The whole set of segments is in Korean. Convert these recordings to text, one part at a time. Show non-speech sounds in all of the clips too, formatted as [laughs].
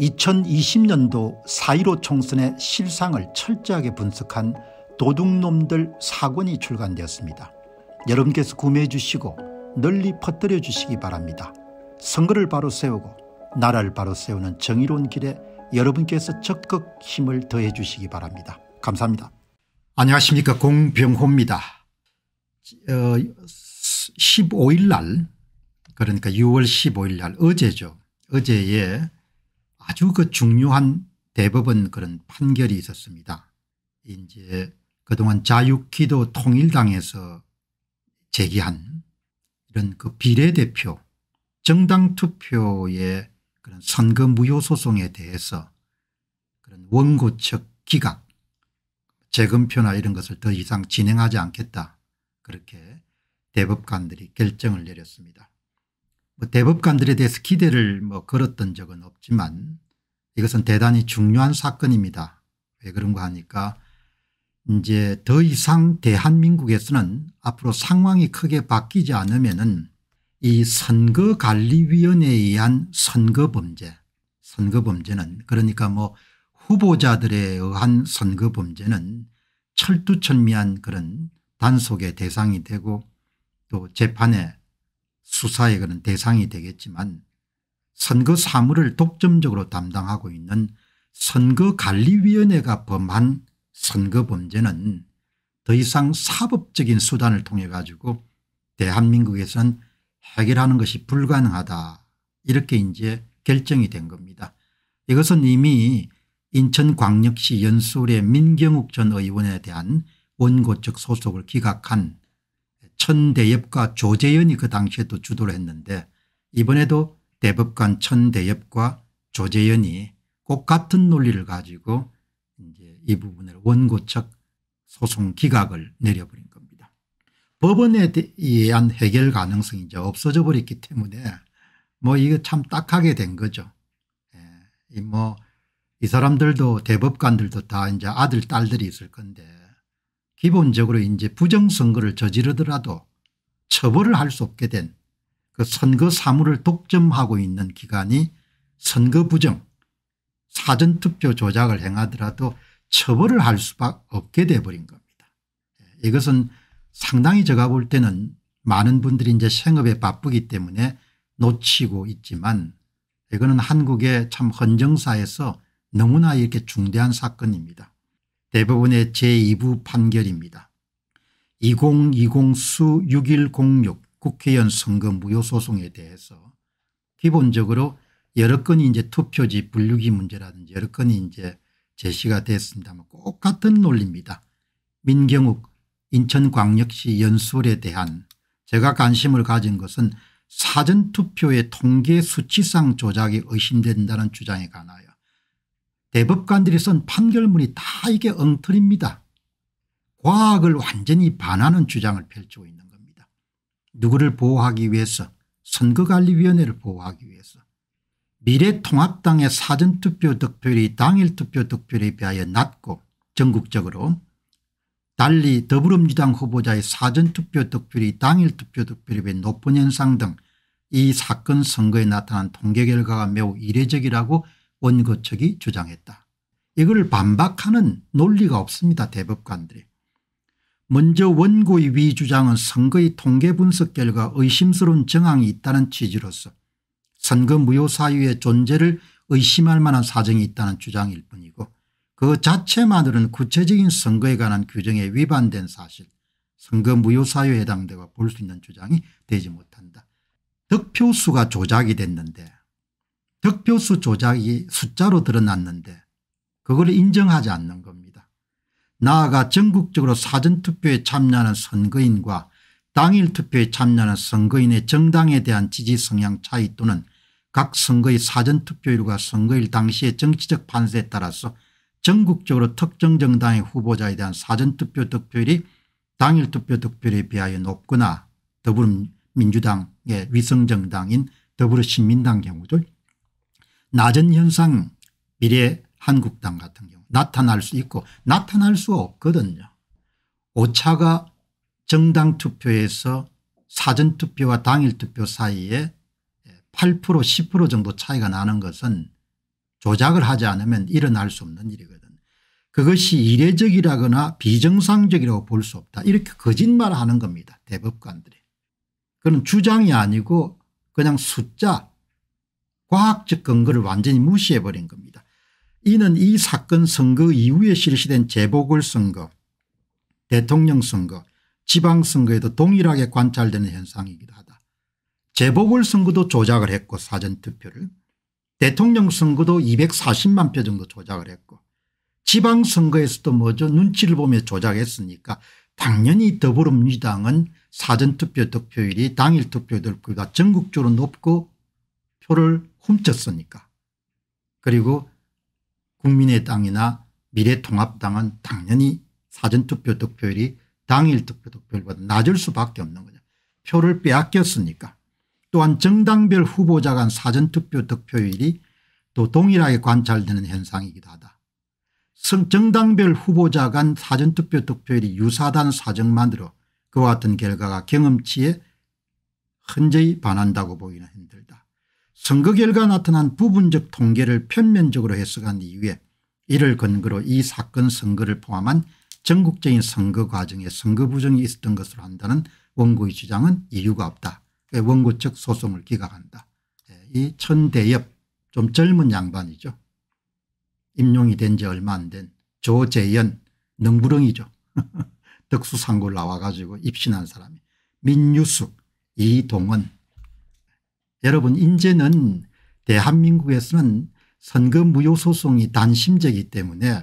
2020년도 4.15 총선의 실상을 철저하게 분석한 도둑놈들 사권이 출간되었습니다. 여러분께서 구매해 주시고 널리 퍼뜨려 주시기 바랍니다. 선거를 바로 세우고 나라를 바로 세우는 정의로운 길에 여러분께서 적극 힘을 더해 주시기 바랍니다. 감사합니다. 안녕하십니까 공병호입니다. 어, 15일 날 그러니까 6월 15일 날 어제죠. 어제에 아주 그 중요한 대법원 그런 판결이 있었습니다. 이제 그동안 자유기도 통일당에서 제기한 이런 그 비례대표 정당 투표의 그런 선거 무효 소송에 대해서 그런 원고 측 기각 재검표나 이런 것을 더 이상 진행하지 않겠다 그렇게 대법관들이 결정을 내렸습니다. 뭐 대법관들에 대해서 기대를 뭐 걸었던 적은 없지만 이것은 대단히 중요한 사건입니다. 왜 그런가 하니까 이제 더 이상 대한민국에서는 앞으로 상황이 크게 바뀌지 않으면은 이 선거관리위원회에 의한 선거범죄 선거범죄는 그러니까 뭐 후보자들에 의한 선거범죄는 철두철미한 그런 단속의 대상이 되고 또 재판에 수사의 그런 대상이 되겠지만 선거 사무를 독점적으로 담당하고 있는 선거관리위원회가 범한 선거 범죄는 더 이상 사법적인 수단을 통해 가지고 대한민국에서는 해결하는 것이 불가능하다 이렇게 이제 결정이 된 겁니다. 이것은 이미 인천광역시 연수울의 민경욱 전 의원에 대한 원고적 소속을 기각한 천대엽과 조재연이 그 당시에 도 주도를 했는데 이번에도 대법관 천대엽과 조재연이 꼭 같은 논리를 가지고 이제 이 부분을 원고 측 소송 기각을 내려버린 겁니다. 법원에 대한 해결 가능성이 이제 없어져 버렸기 때문에 뭐 이거 참 딱하게 된 거죠. 예. 뭐이 뭐 사람들도 대법관들도 다 이제 아들 딸들이 있을 건데 기본적으로 이제 부정선거를 저지르더라도 처벌을 할 수 없게 된 그 선거 사무를 독점하고 있는 기관이 선거 부정 사전투표 조작을 행하더라도 처벌을 할 수밖에 없게 돼버린 겁니다. 예, 이것은 상당히 제가 볼 때는 많은 분들이 이제 생업에 바쁘기 때문에 놓치고 있지만 이거는 한국의 참 헌정사에서 너무나 이렇게 중대한 사건입니다. 대법원의 제2부 판결입니다. 2020 수 6106 국회의원 선거 무효 소송에 대해서 기본적으로 여러 건이 이제 투표지 분류기 문제라든지 여러 건이 이제 제시가 됐습니다만 꼭 같은 논리입니다. 민경욱 인천광역시 연설에 대한 제가 관심을 가진 것은 사전투표의 통계 수치상 조작이 의심된다는 주장에 관하여 대법관들이 쓴 판결문이 다 이게 엉터리입니다. 과학을 완전히 반하는 주장을 펼치고 있는 겁니다. 누구를 보호하기 위해서 선거관리위원회를 보호하기 위해서 미래통합당의 사전투표 득표율이 당일투표 득표율에 비하여 낮고 전국적으로 달리 더불어민주당 후보자의 사전투표 득표율이 당일투표 득표율에 비해 높은 현상 등 이 사건 선거에 나타난 통계 결과가 매우 이례적이라고 원고 측이 주장했다. 이걸 반박하는 논리가 없습니다. 대법관들이. 먼저 원고의 위 주장은 선거의 통계 분석 결과 의심스러운 정황이 있다는 취지로서 선거 무효 사유의 존재를 의심할 만한 사정이 있다는 주장일 뿐이고 그 자체만으로는 구체적인 선거에 관한 규정에 위반된 사실 선거 무효 사유에 해당되고 볼 수 있는 주장이 되지 못한다. 득표수가 조작이 됐는데 득표수 조작이 숫자로 드러났는데 그걸 인정하지 않는 겁니다. 나아가 전국적으로 사전투표에 참여하는 선거인과 당일 투표에 참여하는 선거인의 정당에 대한 지지 성향 차이 또는 각 선거의 사전투표율과 선거일 당시의 정치적 판세에 따라서 전국적으로 특정 정당의 후보자에 대한 사전투표 득표율이 당일 투표 득표율에 비하여 높거나 더불어민주당의 위성정당인 더불어신민당 경우죠. 낮은 현상 미래 한국당 같은 경우 나타날 수 있고 나타날 수 없거든요. 오차가 정당 투표에서 사전 투표와 당일 투표 사이에 8% 10% 정도 차이가 나는 것은 조작을 하지 않으면 일어날 수 없는 일이거든. 그것이 이례적이라거나 비정상적이라고 볼 수 없다. 이렇게 거짓말하는 을 겁니다. 대법관들이. 그건 주장이 아니고 그냥 숫자 과학적 근거를 완전히 무시해버린 겁니다. 이는 이 사건 선거 이후에 실시된 재보궐선거 대통령 선거 지방선거에도 동일하게 관찰되는 현상이기도 하다. 재보궐선거도 조작을 했고 사전투표를 대통령 선거도 240만 표 정도 조작을 했고 지방선거에서도 뭐죠 눈치를 보며 조작했으니까 당연히 더불어민주당은 사전투표 득표율이 당일 투표 득보다 전국적으로 높고 표를 훔쳤으니까. 그리고 국민의당이나 미래통합당은 당연히 사전투표 득표율이 당일 투표 득표율보다 낮을 수밖에 없는 거죠. 표를 빼앗겼으니까. 또한 정당별 후보자 간 사전투표 득표율이 또 동일하게 관찰되는 현상이기도 하다. 정당별 후보자 간 사전투표 득표율이 유사단 사정만으로 그와 같은 결과가 경험치에 흔저히 반한다고 보기는 힘들다. 선거 결과 나타난 부분적 통계를 편면적으로 해석한 이후에 이를 근거로 이 사건 선거를 포함한 전국적인 선거 과정에 선거 부정이 있었던 것으로 한다는 원고의 주장은 이유가 없다. 예, 원고 측 소송을 기각한다. 예, 이 천대엽 좀 젊은 양반이죠. 임용이 된 지 얼마 안 된 조재현 능부렁이죠. 특수상고를 [laughs] 나와가지고 입신한 사람이 민유숙 이동원 여러분 인제는 대한민국에서는 선거 무효소송이 단심제이기 때문에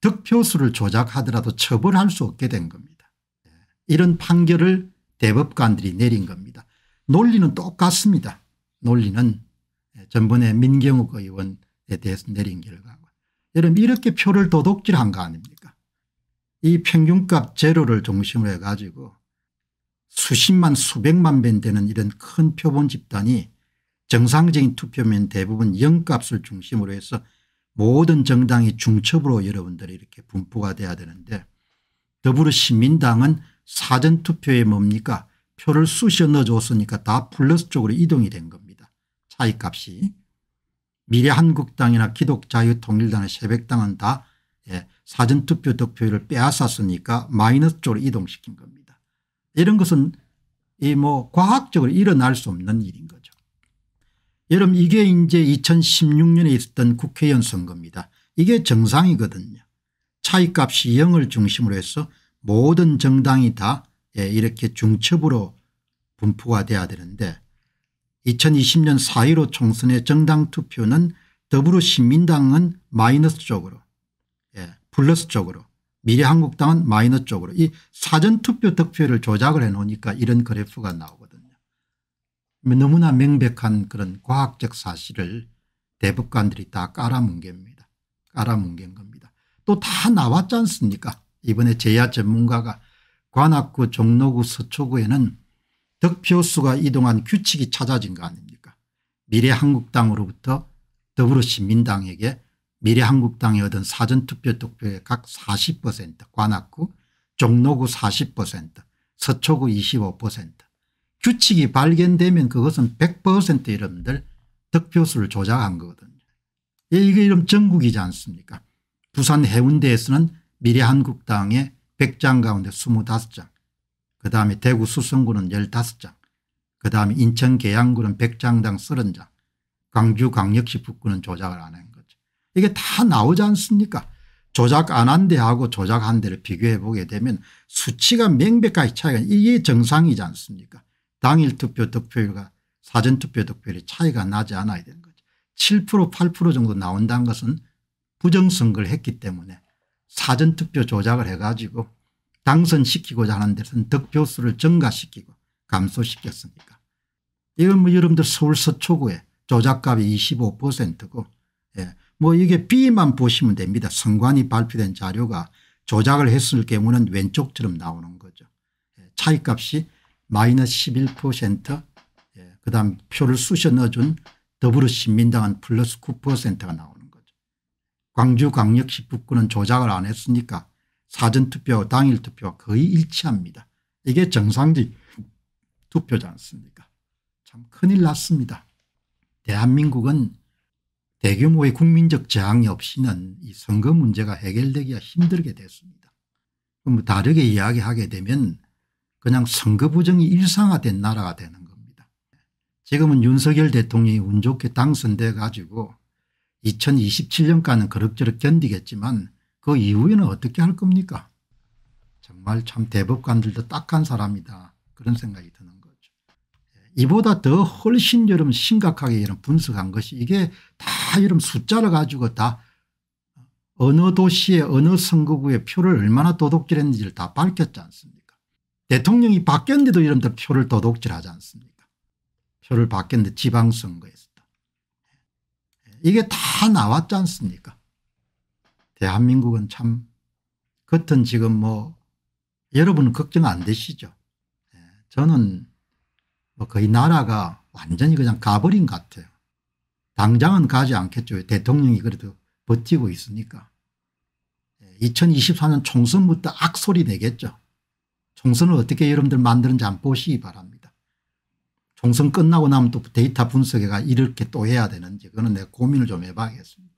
득표수를 조작하더라도 처벌할 수 없게 된 겁니다. 예. 이런 판결을 대법관들이 내린 겁니다. 논리는 똑같습니다. 논리는 예, 전번에 민경욱 의원에 대해서 내린 결과고 여러분 이렇게 표를 도둑질한 거 아닙니까 이 평균값 제로를 중심으로 해가지고 수십만 수백만 배 되는 이런 큰 표본 집단이 정상적인 투표면 대부분 영값을 중심으로 해서 모든 정당이 중첩으로 여러분들이 이렇게 분포가 돼야 되는데 더불어시민당은 사전투표에 뭡니까 표를 쑤셔 넣어줬으니까 다 플러스 쪽으로 이동이 된 겁니다. 차이값이. 미래한국당이나 기독자유통일당의 새벽당은 다 예, 사전투표 득표율을 빼앗았으니까 마이너스 쪽으로 이동시킨 겁니다. 이런 것은 이 뭐 과학적으로 일어날 수 없는 일인 거죠. 여러분 이게 이제 2016년에 있었던 국회의원 선거입니다. 이게 정상이거든요. 차이값이 0을 중심으로 해서 모든 정당이 다 예, 이렇게 중첩으로 분포가 돼야 되는데 2020년 4.15 총선의 정당 투표는 더불어시민당은 마이너스 쪽으로 예, 플러스 쪽으로 미래한국당은 마이너 쪽으로 이 사전투표 득표를 조작을 해놓으니까 이런 그래프가 나오거든요. 너무나 명백한 그런 과학적 사실을 대법관들이 다 깔아뭉갭니다. 깔아뭉갠 겁니다. 또 다 나왔지 않습니까 이번에 제야 전문가가 관악구 종로구 서초구에는 득표수가 이동한 규칙이 찾아진 거 아닙니까 미래한국당으로부터 더불어시민당에게 미래한국당의 얻은 사전투표 득표의 각40% 관악구 종로구 40% 서초구 25% 규칙이 발견되면 그것은 100% 여러분들 득표수를 조작한 거거든요. 예, 이게 이름 전국이지 않습니까 부산 해운대에서는 미래한국당의 100장 가운데 25장 그다음에 대구 수성구는 15장 그다음에 인천 계양구는 100장당 30장 광주 광역시 북구는 조작을 안한 이게 다 나오지 않습니까 조작 안 한 데하고 조작한 데를 비교해 보게 되면 수치가 명백하게 차이가 이게 정상이지 않습니까 당일 투표 득표율과 사전투표 득표율이 차이가 나지 않아야 되는 거죠. 7% 8% 정도 나온다는 것은 부정선거를 했기 때문에 사전투표 조작을 해가지고 당선시키고자 하는 데서는 득표수를 증가시키고 감소시켰습니까 이건 뭐 여러분들 서울 서초구에 조작값이 25%고 예. 뭐 이게 B만 보시면 됩니다. 선관위 발표된 자료가 조작을 했을 경우는 왼쪽처럼 나오는 거죠. 예, 차이값이 마이너스 11% 예, 그다음 표를 쑤셔 넣어준 더불어신민당은 플러스 9%가 나오는 거죠. 광주광역시 북구는 조작을 안 했으니까 사전투표 당일 투표와 거의 일치합니다. 이게 정상적 투표지 않습니까 참 큰일 났습니다. 대한민국은 대규모의 국민적 저항이 없이는 이 선거 문제가 해결되기가 힘들게 됐습니다. 그럼 뭐 다르게 이야기하게 되면 그냥 선거 부정이 일상화된 나라가 되는 겁니다. 지금은 윤석열 대통령이 운 좋게 당선되어 가지고 2027년까지는 그럭저럭 견디겠지만 그 이후에는 어떻게 할 겁니까 정말 참 대법관들도 딱한 사람이다 그런 생각이 드는 겁니다. 이보다 더 훨씬 여러분 심각하게 여러분 석한 것이 이게 다 여러분 숫자를 가지고 다 어느 도시의 어느 선거구의 표를 얼마나 도둑질했는지를 다 밝혔지 않습니까 대통령이 바뀌었는데도 여러분들 표를 도둑질하지 않습니까 표를 바뀌었는데 지방선거에서 이게 다 나왔지 않습니까 대한민국은 참 겉은 지금 뭐 여러분은 걱정 안 되시죠 예, 저는 뭐 거의 나라가 완전히 그냥 가버린 것 같아요. 당장은 가지 않겠죠. 대통령이 그래도 버티고 있으니까. 2024년 예, 총선부터 악소리 내겠죠. 총선을 어떻게 여러분들 만드는지 한번 보시기 바랍니다. 총선 끝나고 나면 또 데이터 분석해가 이렇게 또 해야 되는지 그거는 내가 고민을 좀 해봐야겠습니다.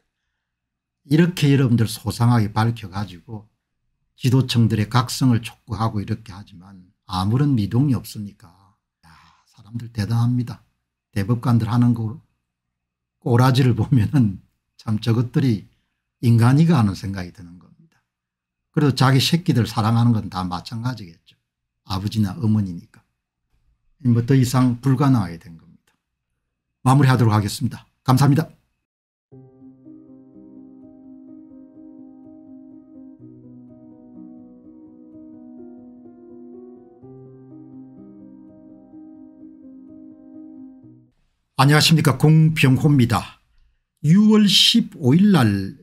이렇게 여러분들 소상하게 밝혀가지고 지도층들의 각성을 촉구하고 이렇게 하지만 아무런 미동이 없으니까 사람들 대단합니다. 대법관들 하는 거 꼬라지를 보면은 참 저것들이 인간이가 하는 생각이 드는 겁니다. 그래도 자기 새끼들 사랑하는 건 다 마찬가지겠죠. 아버지나 어머니니까. 뭐 더 이상 불가능하게 된 겁니다. 마무리하도록 하겠습니다. 감사합니다. 안녕하십니까 공병호입니다. 6월 15일 날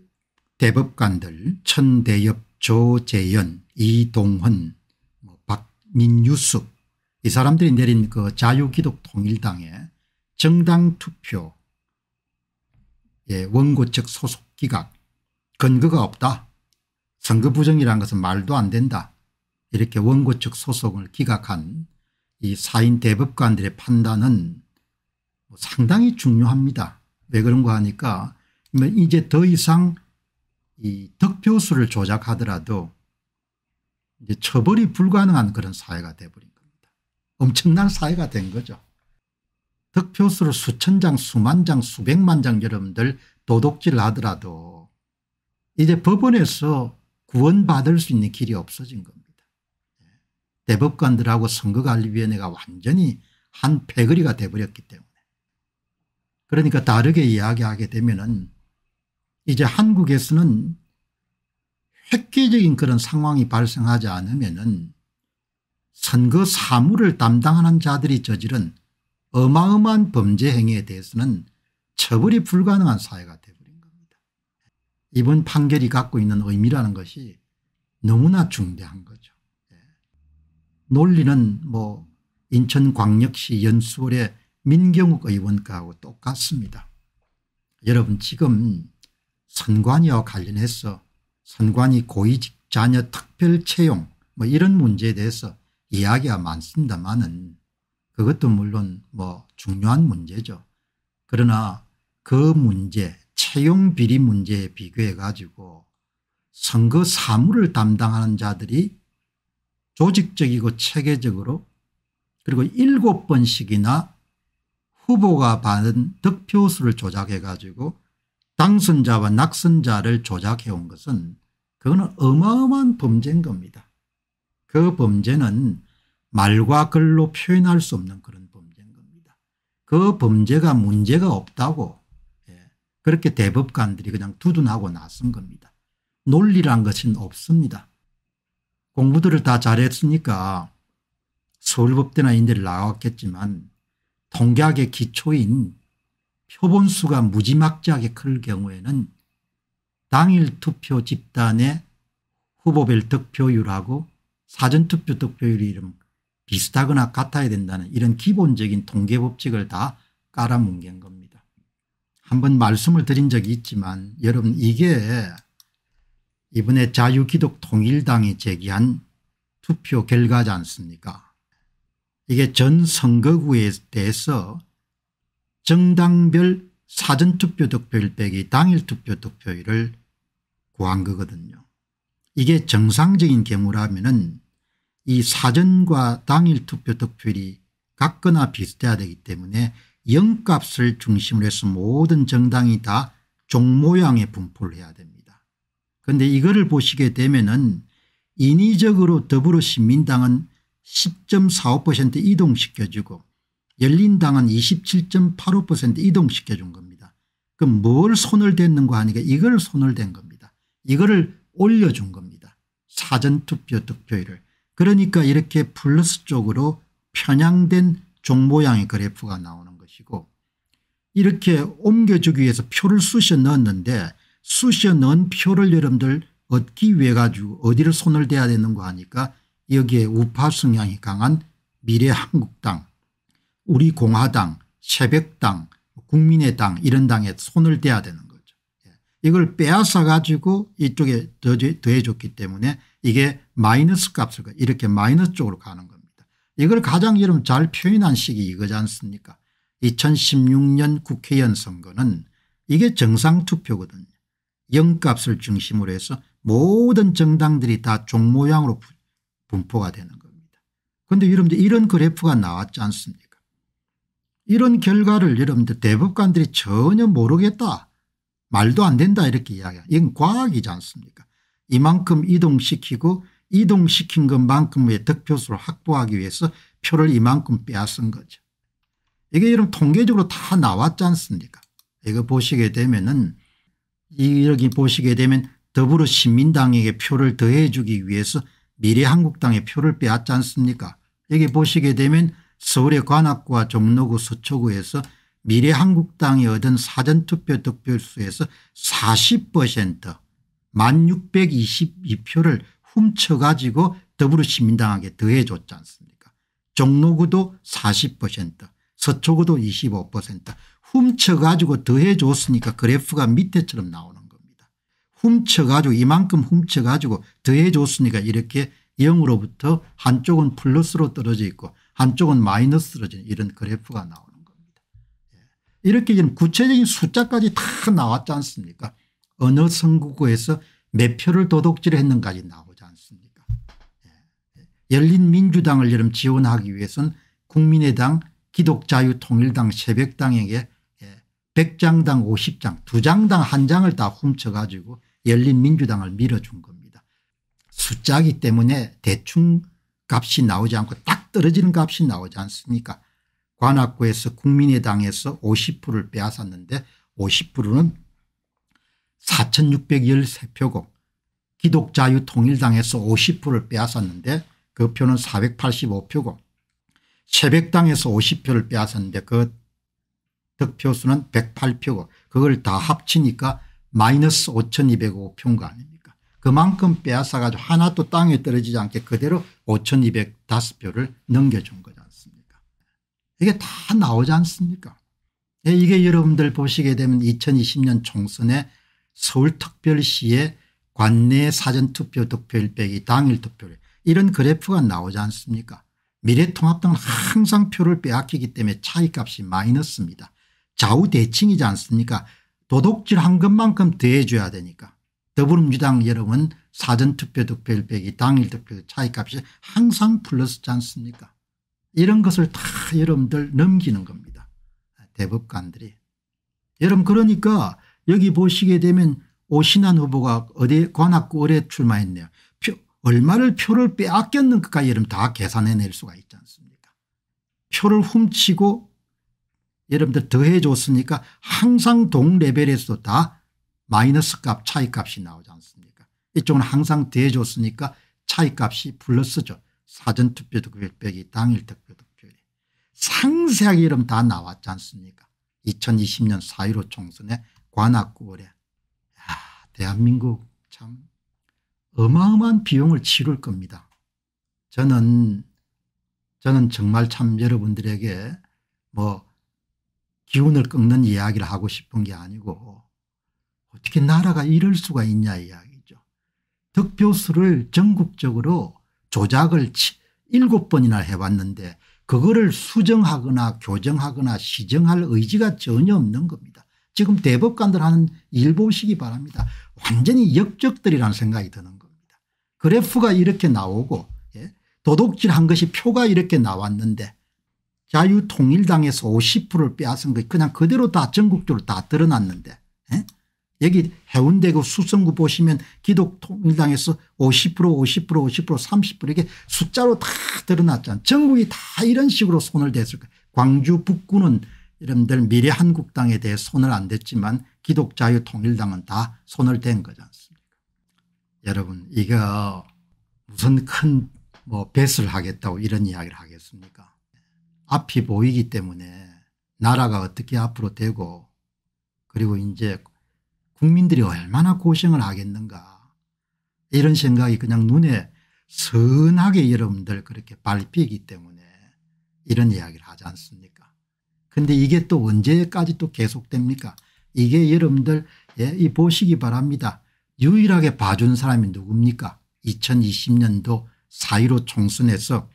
대법관들 천대엽 조재연 이동헌 뭐 박민유숙 이 사람들이 내린 그 자유기독통일당의 정당투표 예, 원고적 소속기각 근거가 없다. 선거 부정이라는 것은 말도 안 된다. 이렇게 원고적 소속을 기각한 이 사인 대법관들의 판단은 뭐 상당히 중요합니다. 왜 그런가 하니까 이제 더 이상 이 득표수를 조작하더라도 이제 처벌이 불가능한 그런 사회가 돼버린 겁니다. 엄청난 사회가 된 거죠. 득표수를 수천 장 수만 장 수백만 장 여러분들 도둑질 하더라도 이제 법원에서 구원받을 수 있는 길이 없어진 겁니다. 대법관들하고 선거관리위원회가 완전히 한 패거리가 돼버렸기 때문에 그러니까 다르게 이야기하게 되면은 이제 한국에서는 획기적인 그런 상황이 발생하지 않으면은 선거 사무를 담당하는 자들이 저지른 어마어마한 범죄 행위에 대해서는 처벌이 불가능한 사회가 되어버린 겁니다. 이번 판결이 갖고 있는 의미라는 것이 너무나 중대한 거죠. 예. 논리는 뭐 인천광역시 연수월에 민경욱 의원과하고 똑같습니다. 여러분 지금 선관위와 관련해서 선관위 고위직 자녀 특별 채용 뭐 이런 문제에 대해서 이야기가 많습니다만은 그것도 물론 뭐 중요한 문제죠. 그러나 그 문제 채용 비리 문제에 비교해 가지고 선거 사무를 담당하는 자들이 조직적이고 체계적으로 그리고 일곱 번씩이나 후보가 받은 득표수를 조작해 가지고 당선자와 낙선자를 조작해 온 것은 그거는 어마어마한 범죄인 겁니다. 그 범죄는 말과 글로 표현할 수 없는 그런 범죄인 겁니다. 그 범죄가 문제가 없다고 예, 그렇게 대법관들이 그냥 두둔하고 나선 겁니다. 논리란 것은 없습니다. 공부들을 다 잘했으니까 서울법대나 인대를 나왔겠지만 통계학의 기초인 표본수가 무지막지하게 클 경우에는 당일 투표 집단의 후보별 득표율하고 사전투표 득표율이 좀 비슷하거나 같아야 된다는 이런 기본적인 통계법칙을 다 깔아뭉갠 겁니다. 한번 말씀을 드린 적이 있지만 여러분 이게 이번에 자유기독 통일당이 제기한 투표 결과지 않습니까 이게 전 선거구에 대해서 정당별 사전투표 득표율 빼기 당일투표 득표율을 구한 거거든요. 이게 정상적인 경우라면 은이 사전과 당일투표 득표율이 같거나 비슷해야 되기 때문에 영값을 중심으로 해서 모든 정당이 다 종모양의 분포를 해야 됩니다. 그런데 이거를 보시게 되면 은 인위적으로 더불어시민당은 10.45% 이동시켜주고 열린당은 27.85% 이동시켜준 겁니다. 그럼 뭘 손을 댔는가 하니까 이걸 손을 댄 겁니다. 이거를 올려준 겁니다. 사전투표 득표율을. 그러니까 이렇게 플러스 쪽으로 편향된 종모양의 그래프가 나오는 것이고 이렇게 옮겨주기 위해서 표를 쑤셔 넣었는데 쑤셔 넣은 표를 여러분들 얻기 위해 가지고 어디를 손을 대야 되는가 하니까 여기에 우파 성향이 강한 미래한국당 우리공화당 새벽당 국민의당 이런 당에 손을 대야 되는 거죠. 예. 이걸 빼앗아 가지고 이쪽에 더해줬기 때문에 이게 마이너스 값을 이렇게 마이너스 쪽으로 가는 겁니다. 이걸 가장 여러분 잘 표현한 식이 이거지 않습니까 2016년 국회의원 선거는 이게 정상투표거든요. 영값을 중심으로 해서 모든 정당들이 다 종모양으로 분포가 되는 겁니다. 그런데 여러분들 이런 그래프가 나왔지 않습니까 이런 결과를 여러분들 대법관들이 전혀 모르겠다 말도 안 된다 이렇게 이야기해요. 이건 과학이지 않습니까 이만큼 이동시키고 이동시킨 것만큼의 득표수를 확보하기 위해서 표를 이만큼 빼앗은 거죠. 이게 여러분 통계적으로 다 나왔지 않습니까 이거 보시게 되면은 여기 보시게 되면 더불어시민당에게 표를 더해주기 위해서 미래한국당의 표를 빼앗지 않습니까 여기 보시게 되면 서울의 관악구와 종로구 서초구에서 미래한국당이 얻은 사전투표 득표수에서 40% 1622표를 훔쳐가지고 더불어시민당에게 더해줬지 않습니까 종로구도 40% 서초구도 25% 훔쳐가지고 더해줬으니까 그래프가 밑에처럼 나오는 훔쳐가지고 이만큼 훔쳐가지고 더해줬으니까 이렇게 0으로부터 한쪽은 플러스로 떨어져 있고 한쪽은 마이너스로 이런 그래프가 나오는 겁니다. 예. 이렇게 지금 구체적인 숫자까지 다 나왔지 않습니까 어느 선거구에서 몇 표를 도둑질했는가지 나오지 않습니까 예. 예. 열린민주당을 여름 지원하기 위해서는 국민의당 기독자유통일당 새벽당에게 100장당 50장 2장당 1장을 다 훔쳐가지고 열린민주당을 밀어준 겁니다. 숫자기 때문에 대충 값이 나오지 않고 딱 떨어지는 값이 나오지 않습니까 관악구에서 국민의당에서 50%를 빼앗았는데 50%는 4613표고 기독자유통일당에서 50%를 빼앗았는데 그 표는 485표고 새벽당에서 50표를 빼앗았는데 그 득표수는 108표고 그걸 다 합치니까 마이너스 5 2 0 0표 평가 아닙니까 그만큼 빼앗아가지고 하나도 땅에 떨어지지 않게 그대로 5205표를 넘겨준 거지 않습니까 이게 다 나오지 않습니까 예, 이게 여러분들 보시게 되면 2020년 총선에 서울특별시의 관내 사전투표 득표일 빼기 당일 득표율 이런 그래프가 나오지 않습니까 미래통합당은 항상 표를 빼앗기기 때문에 차이값이 마이너스입니다. 좌우대칭이지 않습니까 도둑질한 것만큼 대해줘야 되니까 더불어민주당 여러분 사전투표 득표율 빼기 당일 득표 차이값이 항상 플러스지 않습니까 이런 것을 다 여러분들 넘기는 겁니다 대법관들이 여러분 그러니까 여기 보시게 되면 오신환 후보가 어디 관악구 을에 출마했네요 표, 얼마를 표를 빼앗겼는가까지 여러분 다 계산해낼 수가 있지 않습니까 표를 훔치고 여러분들 더해 줬으니까 항상 동레벨에서도 다 마이너스 값 차이값이 나오지 않습니까 이쪽은 항상 더해 줬으니까 차이값이 플러스죠. 사전투표도 빼기 당일투표도 상세하게 이름 다 나왔지 않습니까 2020년 4.15 총선에 관악구월에 야, 대한민국 참 어마어마한 비용을 치를 겁니다. 저는 저는 정말 참 여러분들에게 뭐 기운을 끊는 이야기를 하고 싶은 게 아니고 어떻게 나라가 이럴 수가 있냐 이야기죠. 득표수를 전국적으로 조작을 7 번이나 해봤는데 그거를 수정하거나 교정하거나 시정할 의지가 전혀 없는 겁니다. 지금 대법관들 하는 일 보시기 바랍니다. 완전히 역적들이라는 생각이 드는 겁니다. 그래프가 이렇게 나오고 예, 도둑질한 것이 표가 이렇게 나왔는데 자유통일당에서 50%를 빼앗은 거 그냥 그대로 다 전국적으로 다 드러났는데 에? 예? 여기 해운대구 수성구 보시면 기독통일당에서 50% 50% 50% 30% 이게 숫자로 다 드러났잖아 요 전국이 다 이런 식으로 손을 댔을 거야 광주 북구는 여러분들 미래한국당에 대해 손을 안 댔지만 기독자유통일당은 다 손을 댄 거지 않습니까 여러분 이거 무슨 큰 뭐배를 하겠다고 이런 이야기를 하겠습니까 앞이 보이기 때문에 나라가 어떻게 앞으로 되고 그리고 이제 국민들이 얼마나 고생을 하겠는가 이런 생각이 그냥 눈에 선하게 여러분들 그렇게 밟히기 때문에 이런 이야기를 하지 않습니까 근데 이게 또 언제까지 또 계속됩니까 이게 여러분들 예, 이 보시기 바랍니다 유일하게 봐준 사람이 누굽니까 2020년도 4.15 총선에서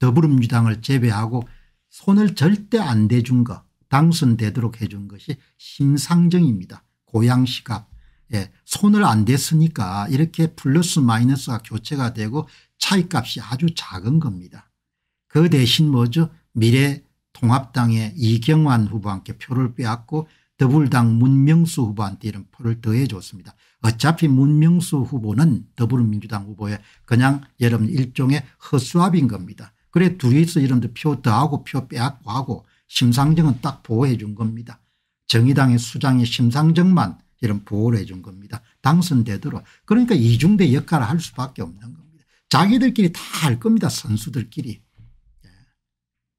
더불어민주당을 제외하고 손을 절대 안 대준 거 당선되도록 해준 것이 심상정입니다. 고양시갑 예, 손을 안 댔으니까 이렇게 플러스 마이너스가 교체가 되고 차이값이 아주 작은 겁니다. 그 대신 뭐죠 미래통합당의 이경환 후보한테 표를 빼앗고 더불당 문명수 후보한테 이런 표를 더해줬습니다. 어차피 문명수 후보는 더불어민주당 후보에 그냥 여러분 일종의 허수아비인 겁니다. 그래 둘이서 이런데 표 더하고 표 빼앗고 하고 심상정은 딱 보호해 준 겁니다. 정의당의 수장이 심상정만 이런 보호를 해 준 겁니다. 당선되도록. 그러니까 이중대 역할을 할 수밖에 없는 겁니다. 자기들끼리 다할 겁니다. 선수들끼리. 예.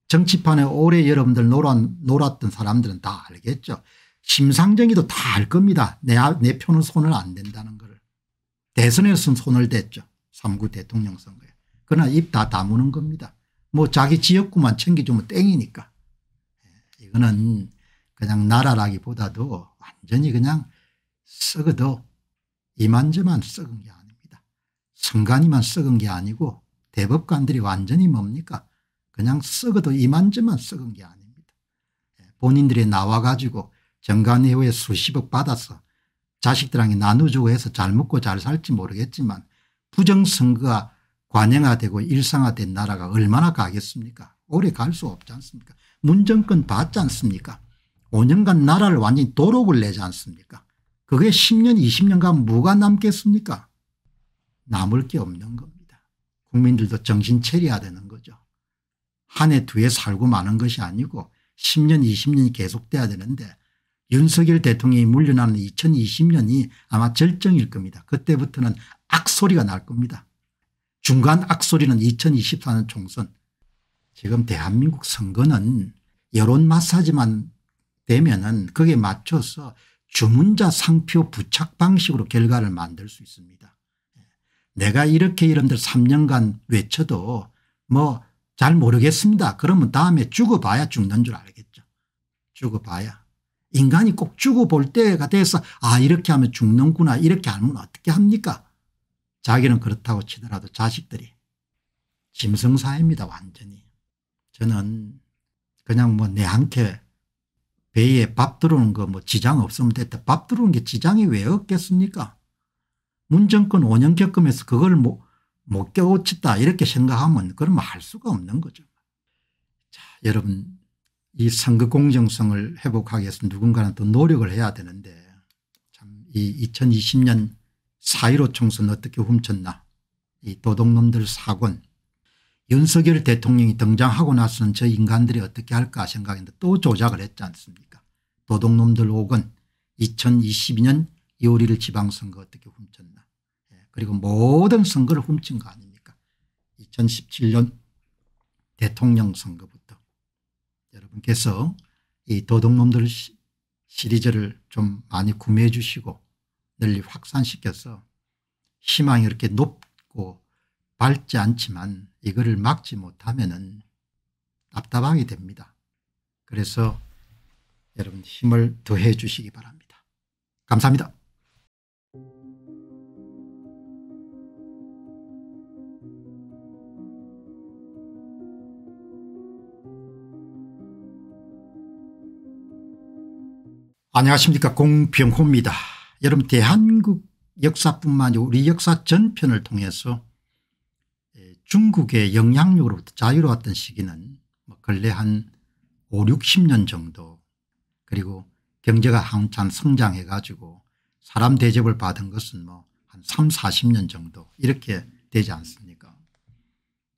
정치판에 오래 여러분들 놀았, 던 사람들은 다 알겠죠. 심상정이도 다 알 겁니다. 내, 아, 내 표는 손을 안 댄다는 걸. 대선에서는 손을 댔죠. 3구 대통령 선거에. 그러나 입 다 다무는 겁니다. 뭐 자기 지역구만 챙겨주면 땡이니까. 이거는 그냥 나라라기보다도 완전히 그냥 썩어도 이만저만 썩은 게 아닙니다. 선관위만 썩은 게 아니고 대법관들이 완전히 뭡니까? 그냥 썩어도 이만저만 썩은 게 아닙니다. 예, 본인들이 나와 가지고 정관회의에 수십억 받아서 자식들한테 나눠주고 해서 잘 먹고 잘 살지 모르겠지만 부정선거가 관행화되고 일상화된 나라가 얼마나 가겠습니까 오래 갈 수 없지 않습니까 문정권 받지 않습니까 5년간 나라를 완전히 도록을 내지 않습니까 그게 10년 20년간 뭐가 남겠습니까 남을 게 없는 겁니다 국민들도 정신 차려야 되는 거죠 한해두 해 살고 마는 것이 아니고 10년 20년이 계속돼야 되는데 윤석열 대통령이 물려나는 2020년이 아마 절정일 겁니다. 그때부터는 악소리가 날 겁니다. 중간 악소리는 2024년 총선 지금 대한민국 선거는 여론 마사지만 되면은 그에 맞춰서 주문자 상표 부착 방식으로 결과를 만들 수 있습니다. 내가 이렇게 이런들 3년간 외쳐도 뭐 잘 모르겠습니다. 그러면 다음에 죽어봐야 죽는 줄 알겠죠. 죽어봐야. 인간이 꼭 죽어볼 때가 돼서 아 이렇게 하면 죽는구나 이렇게 알면 어떻게 합니까 자기는 그렇다고 치더라도 자식들이 짐승사입니다 완전히. 저는 그냥 뭐 내한테 배에 밥 들어오는 거 뭐 지장 없으면 됐다. 밥 들어오는 게 지장이 왜 없겠습니까? 문정권 5년 겪으면서 그걸 뭐, 못 깨우쳤다 이렇게 생각하면 그러면 할 수가 없는 거죠. 자 여러분 이 선거 공정성을 회복하기 위해서 누군가는 또 노력을 해야 되는데 참 이 2020년 4.15 총선 어떻게 훔쳤나 이 도둑놈들 사권 윤석열 대통령이 등장하고 나서는 저 인간들이 어떻게 할까 생각했는데 또 조작을 했지 않습니까 도둑놈들 5건 2022년 2월 1일 지방선거 어떻게 훔쳤나 예, 그리고 모든 선거를 훔친 거 아닙니까 2017년 대통령 선거부터 여러분께서 이 도둑놈들 시리즈를 좀 많이 구매해 주시고 널리 확산시켜서 희망이 이렇게 높고 밝지 않지만 이거를 막지 못하면은 답답하게 됩니다. 그래서 여러분 힘을 더해 주시기 바랍니다. 감사합니다. 안녕하십니까 공병호입니다. 여러분 대한국 역사뿐만 아니고 우리 역사 전편을 통해서 예, 중국의 영향력으로부터 자유로웠던 시기는 뭐 근래 한 5, 60년 정도 그리고 경제가 한참 성장해 가지고 사람 대접을 받은 것은 뭐한 3, 40년 정도 이렇게 되지 않습니까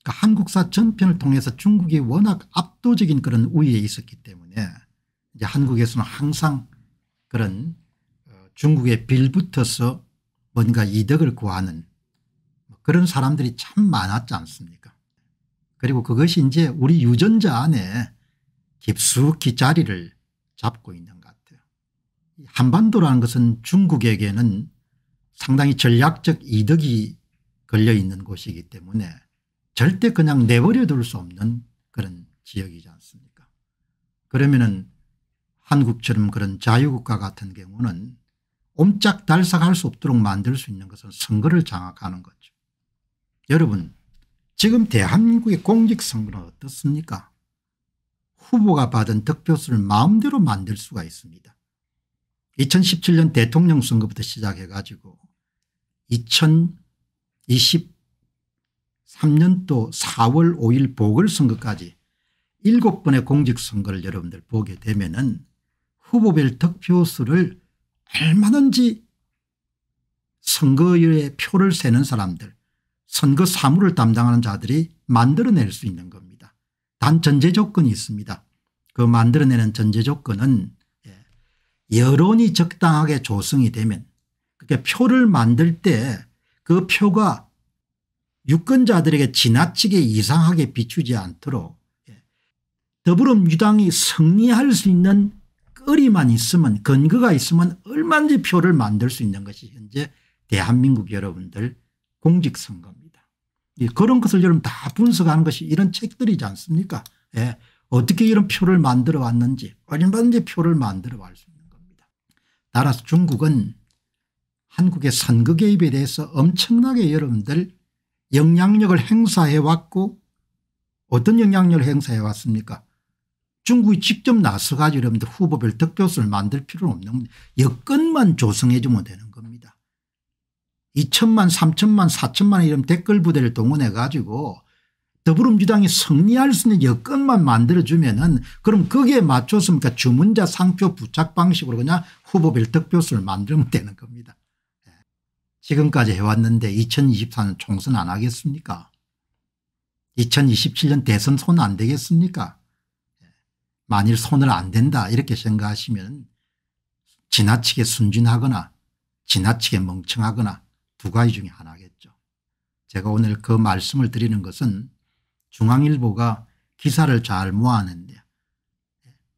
그러니까 한국사 전편을 통해서 중국이 워낙 압도적인 그런 우위에 있었기 때문에 이제 한국에서는 항상 그런 중국에 빌붙어서 뭔가 이득을 구하는 그런 사람들이 참 많았지 않습니까 그리고 그것이 이제 우리 유전자 안에 깊숙이 자리를 잡고 있는 것 같아요. 한반도라는 것은 중국에게는 상당히 전략적 이득이 걸려 있는 곳이기 때문에 절대 그냥 내버려 둘 수 없는 그런 지역이지 않습니까 그러면은 한국처럼 그런 자유국가 같은 경우는 옴짝달싹할 수 없도록 만들 수 있는 것은 선거를 장악하는 거죠. 여러분 지금 대한민국의 공직선거는 어떻습니까 후보가 받은 득표수를 마음대로 만들 수가 있습니다. 2017년 대통령 선거부터 시작해 가지고 2023년도 4월 5일 보궐선거까지 7번의 공직선거를 여러분들 보게 되면 은 후보별 득표수를 얼마든지 선거에 표를 세는 사람들 선거 사무를 담당하는 자들이 만들어낼 수 있는 겁니다. 단 전제 조건이 있습니다. 그 만들어내는 전제 조건은 예, 여론이 적당하게 조성이 되면 그게 표를 만들 때 그 표가 유권자들에게 지나치게 이상하게 비추지 않도록 예, 더불어민주당이 승리할 수 있는 의리만 있으면 근거가 있으면 얼마든지 표를 만들 수 있는 것이 현재 대한민국 여러분들 공직선거입니다. 예, 그런 것을 여러분 다 분석하는 것이 이런 책들이지 않습니까 예, 어떻게 이런 표를 만들어 왔는지 얼마든지 표를 만들어 갈수니다 따라서 중국은 한국의 선거 개입에 대해서 엄청나게 여러분들 영향력을 행사해 왔고 어떤 영향력을 행사해 왔습니까 중국이 직접 나서가지고 여러분들 후보별 득표수를 만들 필요는 없는 겁니다. 여건만 조성해 주면 되는 겁니다. 2천만 3천만 4천만 이런 댓글 부대를 동원해 가지고 더불어민주당이 승리할 수 있는 여건만 만들어주면 은 그럼 거기에 맞춰서 그러니까 주문자 상표 부착 방식으로 그냥 후보별 득표수를 만들면 되는 겁니다. 예. 지금까지 해왔는데 2024년 총선 안 하겠습니까 2027년 대선 손 안 되겠습니까 만일 손을 안 댄다 이렇게 생각하시면 지나치게 순진하거나 지나치게 멍청하거나 두 가지 중에 하나겠죠. 제가 오늘 그 말씀을 드리는 것은 중앙일보가 기사를 잘 모아는데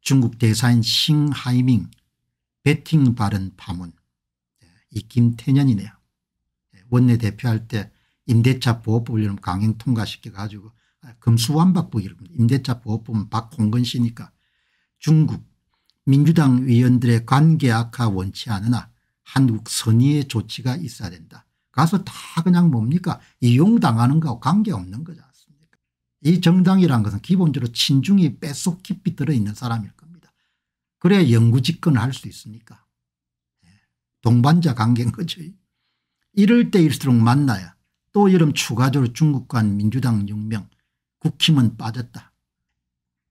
중국 대사인 싱하이밍 베팅 바른 파문 이 김태년이네요. 원내대표할 때 임대차 보호법을 강행 통과시켜가지고 금수완박부 뭐 이름 임대차 보호법은 박홍근 씨니까 중국 민주당 위원들의 관계 악화 원치 않으나 한국 선의의 조치가 있어야 된다. 가서 다 그냥 뭡니까 이용당하는 거하고 관계없는 거지 않습니까 이 정당이란 것은 기본적으로 친중이 뼛속 깊이 들어있는 사람일 겁니다. 그래야 영구집권을 할 수있습니까 예, 동반자 관계인 거죠. 이럴 때일수록 만나야 또 이름 추가적으로 중국 간 민주당 6명 국힘은 빠졌다.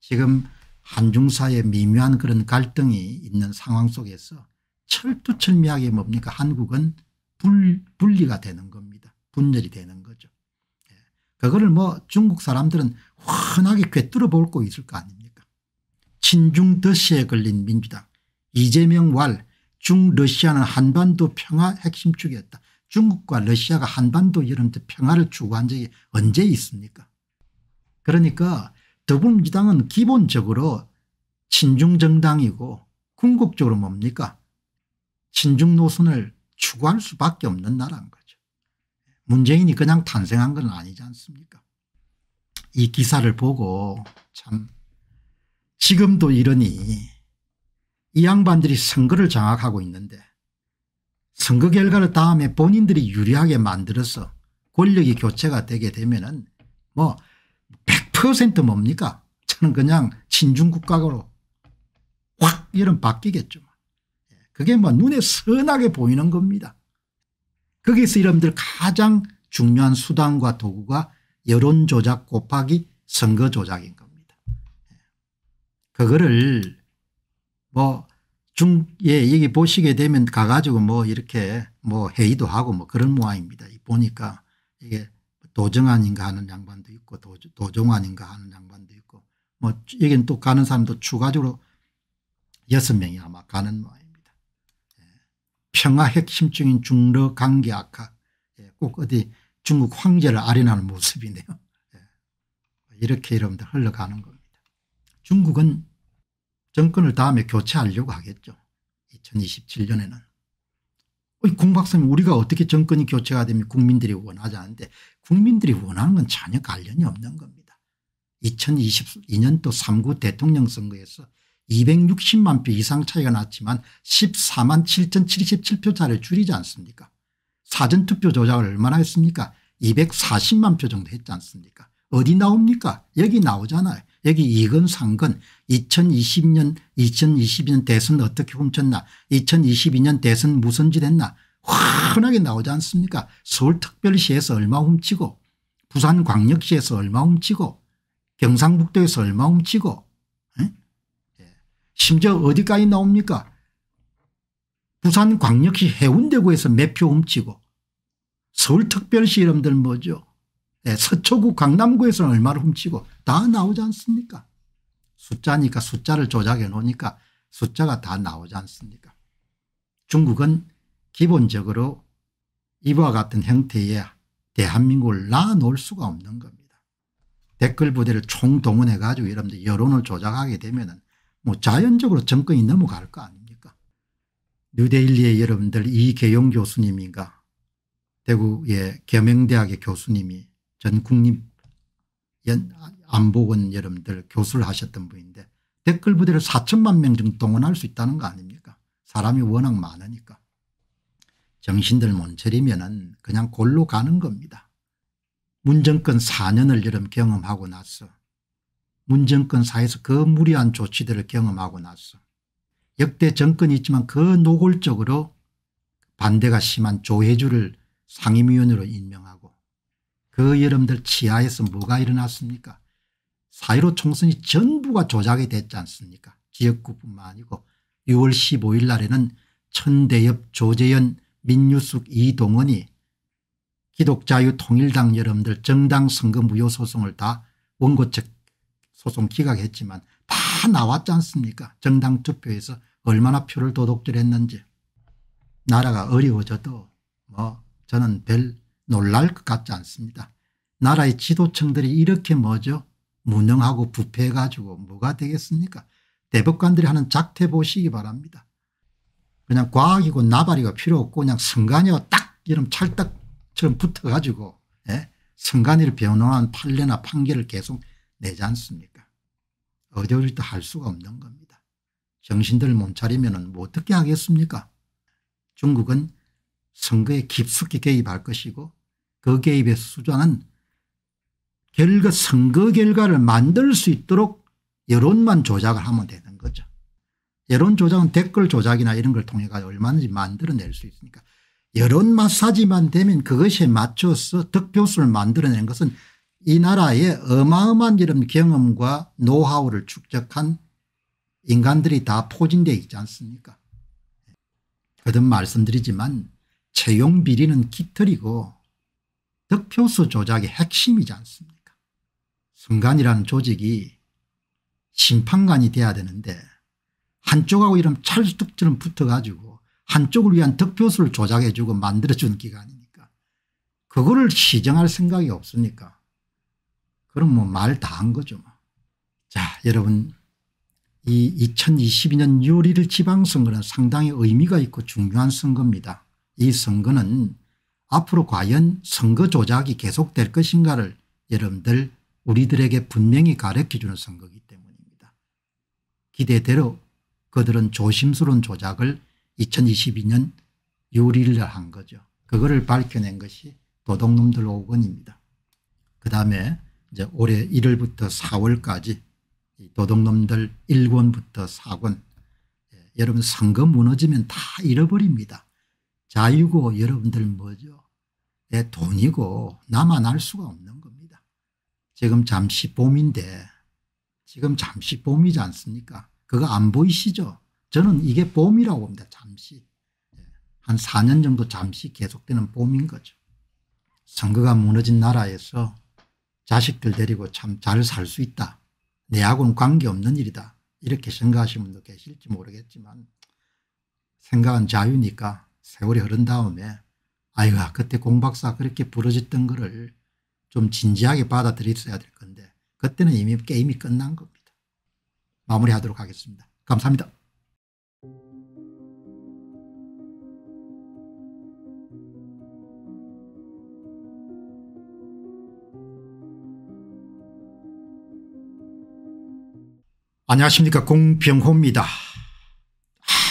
지금 한중사의 미묘한 그런 갈등이 있는 상황 속에서 철두철미하게 뭡니까 한국은 불, 분리가 되는 겁니다. 분열이 되는 거죠. 예. 그거를 뭐 중국 사람들은 훤하게 꿰뚫어 볼고 있을 거 아닙니까 친중 더시에 걸린 민주당 이재명 왈 중러시아는 한반도 평화 핵심축이었다. 중국과 러시아가 한반도 여름때 평화를 추구한 적이 언제 있습니까 그러니까 더불어민주당은 기본적으로 친중정당이고 궁극적으로 뭡니까 친중 노선을 추구할 수밖에 없는 나라인 거죠. 문재인이 그냥 탄생한 건 아니지 않습니까 이 기사를 보고 참 지금도 이러니 이 양반들이 선거를 장악하고 있는데 선거 결과를 다음에 본인들이 유리하게 만들어서 권력이 교체가 되게 되면 은뭐 1센0 뭡니까? 저는 그냥 신중국가로 확 이런 바뀌겠죠. 그게 뭐 눈에 선하게 보이는 겁니다. 거기서 여러분들 가장 중요한 수단과 도구가 여론조작 곱하기 선거조작인 겁니다. 그거를 뭐 중, 예, 여기 보시게 되면 가가지고 뭐 이렇게 뭐 회의도 하고 뭐 그런 모양입니다. 보니까 이게 도정안인가 하는 양반도 있고 도, 종안인가 하는 양반도 있고 뭐여긴또 가는 사람도 추가적으로 여섯 명이 아마 가는 모양입니다. 예. 평화 핵심적인 중러 관계 악화 예. 꼭 어디 중국 황제를 아련하는 모습이네요. 예. 이렇게 여러분들 흘러가는 겁니다. 중국은 정권을 다음에 교체하려고 하겠죠. 2027년에는. 공 어, 박사님 우리가 어떻게 정권이 교체가 되면 국민들이 원하지 않는데 국민들이 원하는 건 전혀 관련이 없는 겁니다. 2022년도 3구 대통령 선거에서 260만 표 이상 차이가 났지만 14만 7,077표차를 줄이지 않습니까 사전투표 조작을 얼마나 했습니까 240만 표 정도 했지 않습니까 어디 나옵니까 여기 나오잖아요 여기 이건상건 2020년 2020년 대선 어떻게 훔쳤나 2022년 대선 무슨 짓 했나 환하게 나오지 않습니까 서울특별시에서 얼마 훔치고 부산광역시에서 얼마 훔치고 경상북도에서 얼마 훔치고 에? 예. 심지어 어디까지 나옵니까 부산광역시 해운대구에서 몇 표 훔치고 서울특별시 이름들 뭐죠 네, 서초구 강남구에서는 얼마를 훔치고 다 나오지 않습니까 숫자니까 숫자를 조작해 놓으니까 숫자가 다 나오지 않습니까 중국은 기본적으로 이와 같은 형태의 대한민국을 낳아놓을 수가 없는 겁니다. 댓글 부대를 총동원해 가지고 여러분들 여론을 조작하게 되면 뭐 자연적으로 정권이 넘어갈 거 아닙니까 뉴데일리의 여러분들 이계용 교수님인가 대구의 겸영대학의 교수님이 전 국립 연, 안복은 여러분들 교수를 하셨던 분인데 댓글 부대로 4천만 명 정도 동원할 수 있다는 거 아닙니까 사람이 워낙 많으니까 정신들 못 차리면 은 그냥 골로 가는 겁니다. 문정권 4년을 여름 경험하고 나서 문정권 사에서 그 무리한 조치들을 경험하고 나서 역대 정권이 있지만 그 노골적으로 반대가 심한 조혜주를 상임위원으로 임명하고 그 여러분들 치하에서 뭐가 일어났습니까 4.15 총선이 전부가 조작이 됐지 않습니까 지역구뿐만 아니고 6월 15일 날에는 천대엽 조재현 민유숙 이동원이 기독자유통일당 여러분들 정당 선거 무효 소송을 다 원고 측 소송 기각했지만 다 나왔지 않습니까 정당 투표에서 얼마나 표를 도둑질했는지 나라가 어려워져도 뭐 저는 별 놀랄 것 같지 않습니다. 나라의 지도층들이 이렇게 뭐죠 무능하고 부패해가지고 뭐가 되겠습니까 대법관들이 하는 작태 보시기 바랍니다. 그냥 과학이고 나발이고 필요 없고 그냥 성간이와 딱 이런 찰떡처럼 붙어가지고 예? 성간이를 변호한 판례나 판결을 계속 내지 않습니까 어디어디 할 수가 없는 겁니다. 정신들 못 차리면 뭐 어떻게 하겠습니까 중국은 선거에 깊숙이 개입할 것이고 그 개입의 수장은 결과 선거 결과를 만들 수 있도록 여론만 조작을 하면 되는 거죠. 여론 조작은 댓글 조작이나 이런 걸 통해 가지고 얼마든지 만들어낼 수 있으니까 여론 마사지만 되면 그것에 맞춰서 득표수를 만들어내 것은 이 나라의 어마어마한 이런 경험과 노하우를 축적한 인간들이 다 포진되어 있지 않습니까 거듭 말씀드리지만 채용 비리는 깃털이고 득표수 조작의 핵심이지 않습니까 순간이라는 조직이 심판관이 돼야 되는데 한쪽하고 이런 찰떡처럼 붙어가지고 한쪽을 위한 득표수를 조작해 주고 만들어준 기관이니까 그거를 시정할 생각이 없으니까 그럼 뭐 말 다 한 거죠. 뭐. 자 여러분 이 2022년 6월 1일 지방선거는 상당히 의미가 있고 중요한 선거입니다. 이 선거는 앞으로 과연 선거 조작이 계속될 것인가를 여러분들 우리들에게 분명히 가르치주는 선거기 이 때문입니다. 기대대로 그들은 조심스러운 조작을 2022년 6월 1한 거죠. 그거를 밝혀낸 것이 도둑놈들 5권입니다. 그 다음에 이제 올해 1월부터 4월까지 도둑놈들 1권부터 4권 예, 여러분 선거 무너지면 다 잃어버립니다. 자유고 여러분들 뭐죠? 내 예, 돈이고 나만 알 수가 없는 지금 잠시 봄인데 지금 잠시 봄이지 않습니까 그거 안 보이시죠 저는 이게 봄이라고 봅니다 잠시 예. 한 4년 정도 잠시 계속되는 봄인 거죠 선거가 무너진 나라에서 자식들 데리고 참 잘 살 수 있다 내하고는 관계없는 일이다 이렇게 생각하시는 분도 계실지 모르겠지만 생각은 자유니까 세월이 흐른 다음에 아이가 그때 공박사 그렇게 부러졌던 거를 좀 진지하게 받아들였어야 될 건데 그때는 이미 게임이 끝난 겁니다. 마무리하도록 하겠습니다. 감사합니다. 안녕하십니까 공병호입니다.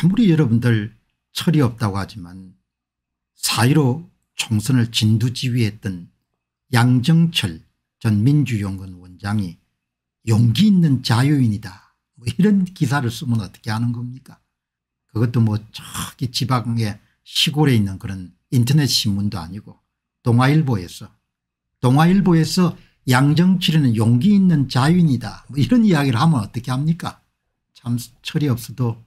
아무리 여러분들 철이 없다고 하지만 사1로 총선을 진두지휘했던 양정철 전 민주연구원 원장이 용기 있는 자유인이다 뭐 이런 기사를 쓰면 어떻게 하는 겁니까 그것도 뭐 저기 지방의 시골에 있는 그런 인터넷 신문도 아니고 동아일보에서 동아일보에서 양정철이는 용기 있는 자유인이다 뭐 이런 이야기를 하면 어떻게 합니까 참 철이 없어도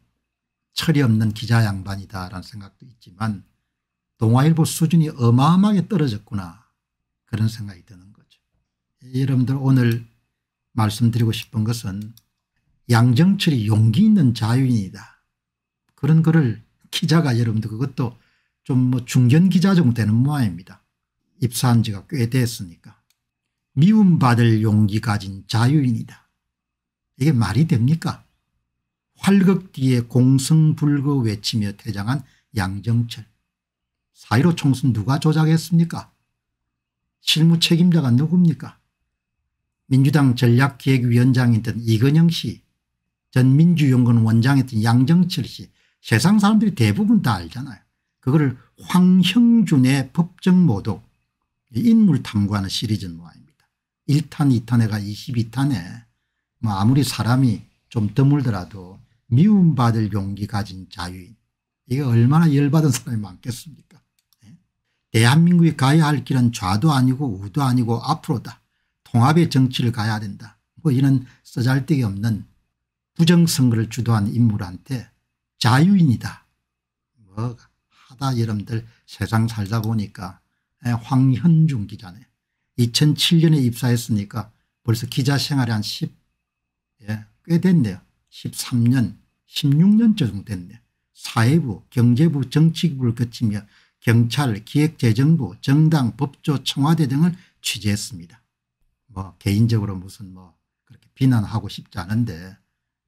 철이 없는 기자 양반이다라는 생각도 있지만 동아일보 수준이 어마어마하게 떨어졌구나 그런 생각이 드는 거죠. 여러분들 오늘 말씀드리고 싶은 것은 양정철이 용기 있는 자유인이다. 그런 글을 기자가 여러분들 그것도 좀 뭐 중견 기자 정도 되는 모양입니다. 입사한 지가 꽤 됐으니까. 미움받을 용기 가진 자유인이다. 이게 말이 됩니까? 활극 뒤에 공승불거 외치며 퇴장한 양정철. 사이로 총선 누가 조작했습니까? 실무 책임자가 누굽니까? 민주당 전략기획위원장이던 이건영 씨, 전 민주연구원 원장이던 양정철 씨, 세상 사람들이 대부분 다 알잖아요. 그거를 황형준의 법정모독 인물 탐구하는 시리즈 노아입니다. 뭐 1탄 2탄에가 22탄에 뭐 아무리 사람이 좀 드물더라도 미움받을 용기 가진 자유인 이게 얼마나 열받은 사람이 많겠습니까 대한민국이 가야 할 길은 좌도 아니고 우도 아니고 앞으로다. 통합의 정치를 가야 된다. 뭐 이런 써잘데기 없는 부정선거를 주도한 인물한테 자유인이다. 뭐 하다 여러분들 세상 살다 보니까 예, 황현중 기자네. 2007년에 입사했으니까 벌써 기자 생활이 한 10, 예, 꽤 됐네요. 13년, 16년 정도 됐네요. 사회부, 경제부, 정치부를 거치며 경찰, 기획재정부, 정당, 법조, 청와대 등을 취재했습니다. 뭐 개인적으로 무슨 뭐 그렇게 비난하고 싶지 않은데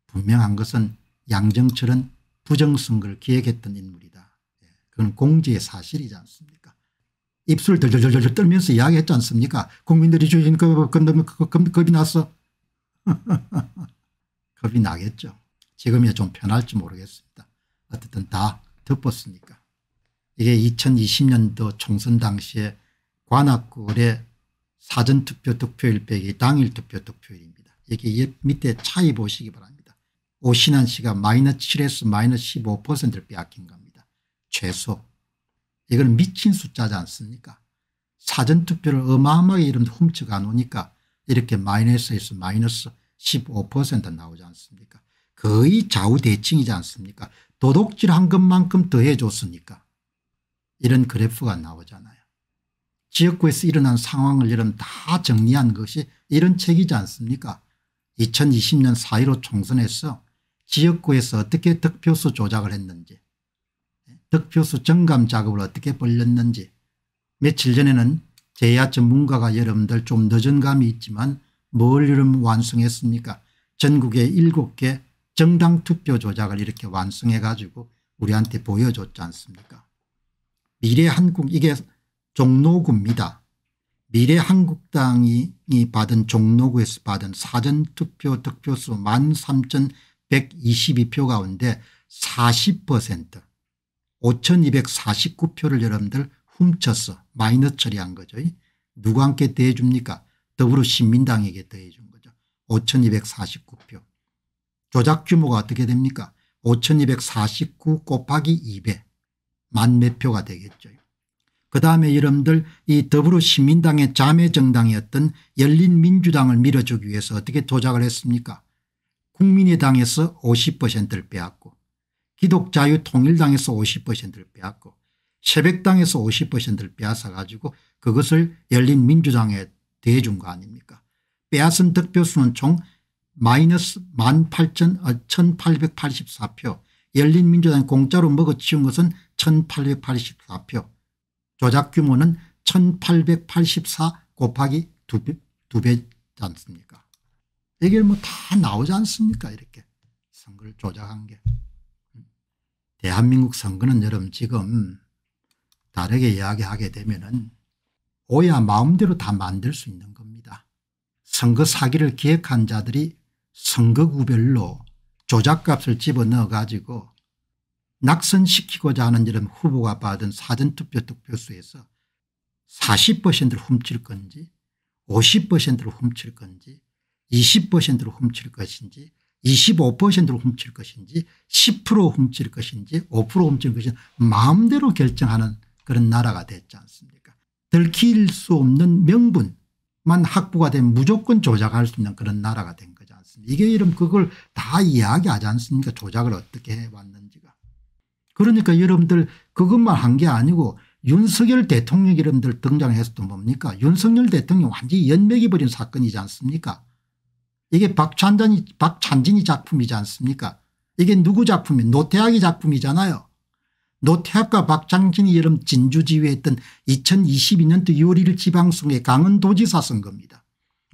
분명한 것은 양정철은 부정선거를 기획했던 인물이다. 예, 그건 공지의 사실이지 않습니까 입술 덜덜덜덜 떨면서 이야기했지 않습니까 국민들이 주신 겁, 이 났어. 겁이 나겠죠. 지금이좀 편할지 모르겠습니다. 어쨌든 다 덮었으니까. 이게 2020년도 총선 당시에 관악구의 사전투표 득표일 빼기 당일 투표 득표일입니다. 여기 밑에 차이 보시기 바랍니다. 오신환 씨가 마이너스 7에서 마이너스 15%를 빼앗긴 겁니다. 최소. 이건 미친 숫자지 않습니까 사전투표를 어마어마하게 이름 훔쳐가 놓으니까 이렇게 마이너스에서 마이너스 15% 나오지 않습니까 거의 좌우대칭이지 않습니까 도둑질한 것만큼 더해줬으니까 이런 그래프가 나오잖아요. 지역구에서 일어난 상황을 이런 다 정리한 것이 이런 책이지 않습니까 2020년 4.15 총선에서 지역구에서 어떻게 득표수 조작을 했는지 득표수 정감 작업을 어떻게 벌렸는지 며칠 전에는 제야 전문가가 여러분들 좀 늦은 감이 있지만 뭘 이름 완성했습니까 전국의 7개 정당 투표 조작을 이렇게 완성해 가지고 우리한테 보여줬지 않습니까 미래 한국 이게 종로구입니다. 미래 한국당이 받은 종로구에서 받은 사전투표 득표수 13,122표 가운데 40% 5,249표를 여러분들 훔쳤어 마이너 처리한 거죠. 누구 함께 대해줍니까 더불어신민당에게 대해준 거죠. 5,249표. 조작 규모가 어떻게 됩니까 5,249 곱하기 2 0 0 만몇표가 되겠죠. 그 다음에 여러분들 이 더불어시민당의 자매정당이었던 열린민주당을 밀어주기 위해서 어떻게 도작을 했습니까 국민의당에서 50%를 빼앗고 기독자유통일당에서 50%를 빼앗고 새벽당에서 50%를 빼앗아 가지고 그것을 열린민주당에 대준거 아닙니까 빼앗은 득표수는 총 마이너스 18,884표 아, 열린민주당 공짜로 먹어치운 것은 1884표 조작 규모는 1884 곱하기 2배지 않습니까 이게 뭐 다 나오지 않습니까 이렇게 선거를 조작한 게 대한민국 선거는 여러분 지금 다르게 이야기하게 되면은 오야 마음대로 다 만들 수 있는 겁니다. 선거 사기를 기획한 자들이 선거구별로 조작값을 집어넣어 가지고 낙선시키고자 하는 이런 후보가 받은 사전투표 득표수에서 40%를 훔칠 건지 50%를 훔칠 건지 20%를 훔칠 것인지 25%를 훔칠 것인지 10% 훔칠 것인지 5% 훔칠 것인지 마음대로 결정하는 그런 나라가 됐지 않습니까 들킬 수 없는 명분만 확보가 되면 무조건 조작할 수 있는 그런 나라가 된 거지 않습니까 이게 이름 그걸 다 이야기하지 않습니까 조작을 어떻게 해왔는지가 그러니까 여러분들 그것만 한 게 아니고 윤석열 대통령 여러분들 등장했서또 뭡니까 윤석열 대통령 완전히 연맥이버린 사건이지 않습니까 이게 박찬단이, 박찬진이 작품이지 않습니까 이게 누구 작품이 노태학의 작품이잖아요 노태학과 박찬진이 여름 진주지휘했던 2022년도 6월 1일 지방선거의 강원도지사 선거입니다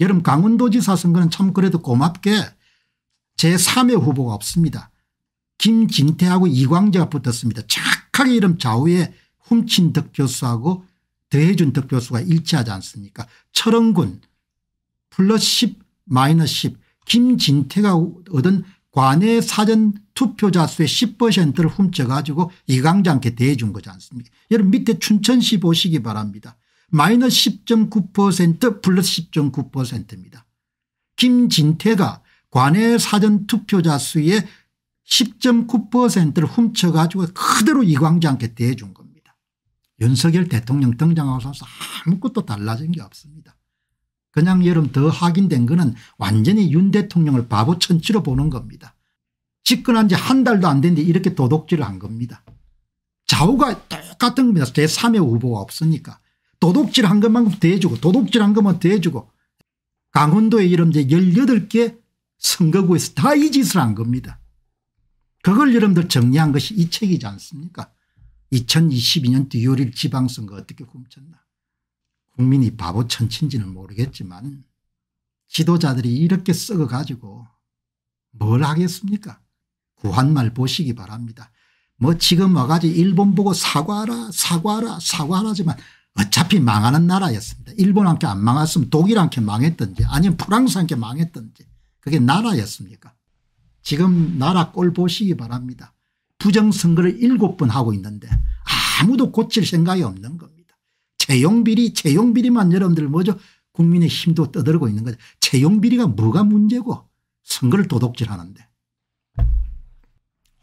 여름 강원도지사 선거는 참 그래도 고맙게 제3의 후보가 없습니다 김진태하고 이광재가 붙었습니다. 착하게 이름 좌우에 훔친 덕교수하고 더해준 덕교수가 일치하지 않습니까 철원군 플러스 10 마이너스 10 김진태가 얻은 관내 사전 투표자 수의 10%를 훔쳐가지고 이광재한 대해준 거지 않습니까 여러분 밑에 춘천시 보시기 바랍니다. 마이너스 10.9% 플러스 10.9%입니다. 김진태가 관내 사전 투표자 수의 10.9%를 훔쳐가지고 그대로 이광재한테 대준 겁니다. 윤석열 대통령 등장하고서 아무것도 달라진 게 없습니다. 그냥 여름 더 확인된 거는 완전히 윤 대통령을 바보 천치로 보는 겁니다. 집권한 지 한 달도 안 됐는데 이렇게 도둑질을 한 겁니다. 좌우가 똑같은 겁니다. 제3의 후보가 없으니까. 도둑질 한 것만큼 대주고 도둑질 한 것만 대주고 강원도에 이름 18개 선거구에서 다 이 짓을 한 겁니다. 그걸 여러분들 정리한 것이 이 책이지 않습니까 2022년 뉴요일 지방선거 어떻게 굶쳤나 국민이 바보 천친지는 모르겠지만 지도자들이 이렇게 썩어가지고 뭘 하겠습니까 구한말 보시기 바랍니다 뭐 지금 와가지고 일본 보고 사과하라 사과하라 사과하라지만 어차피 망하는 나라였습니다. 일본한테 안 망했으면 독일한테 망했든지 아니면 프랑스한테 망했든지 그게 나라였습니까 지금 나라 꼴 보시기 바랍니다. 부정선거를 일곱 번 하고 있는데 아무도 고칠 생각이 없는 겁니다. 채용비리 채용비리만 여러분들 뭐죠 국민의 힘도 떠들고 있는 거죠. 채용비리가 뭐가 문제고 선거를 도둑질하는데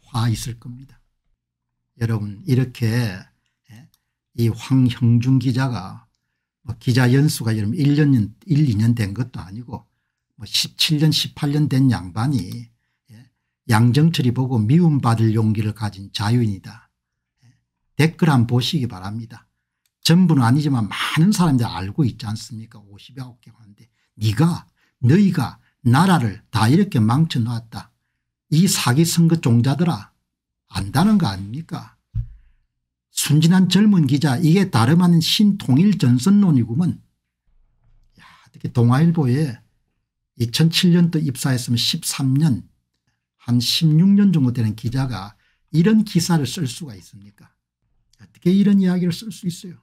화 있을 겁니다. 여러분 이렇게 예, 이 황형준 기자가 뭐 기자 연수가 여러분 1년 1, 2년 된 것도 아니고 뭐 17년 18년 된 양반이 양정철이 보고 미움받을 용기를 가진 자유인이다. 댓글 한번 보시기 바랍니다. 전부는 아니지만 많은 사람들이 알고 있지 않습니까 50여 개 하는데 네가 너희가 나라를 다 이렇게 망쳐놓았다. 이 사기 선거 종자들아 안다는 거 아닙니까 순진한 젊은 기자 이게 다름 아닌 신통일 전선론이구먼. 야, 어떻게 동아일보에 2007년도 입사했으면 13년 한 16년 정도 되는 기자가 이런 기사를 쓸 수가 있습니까 어떻게 이런 이야기를 쓸 수 있어요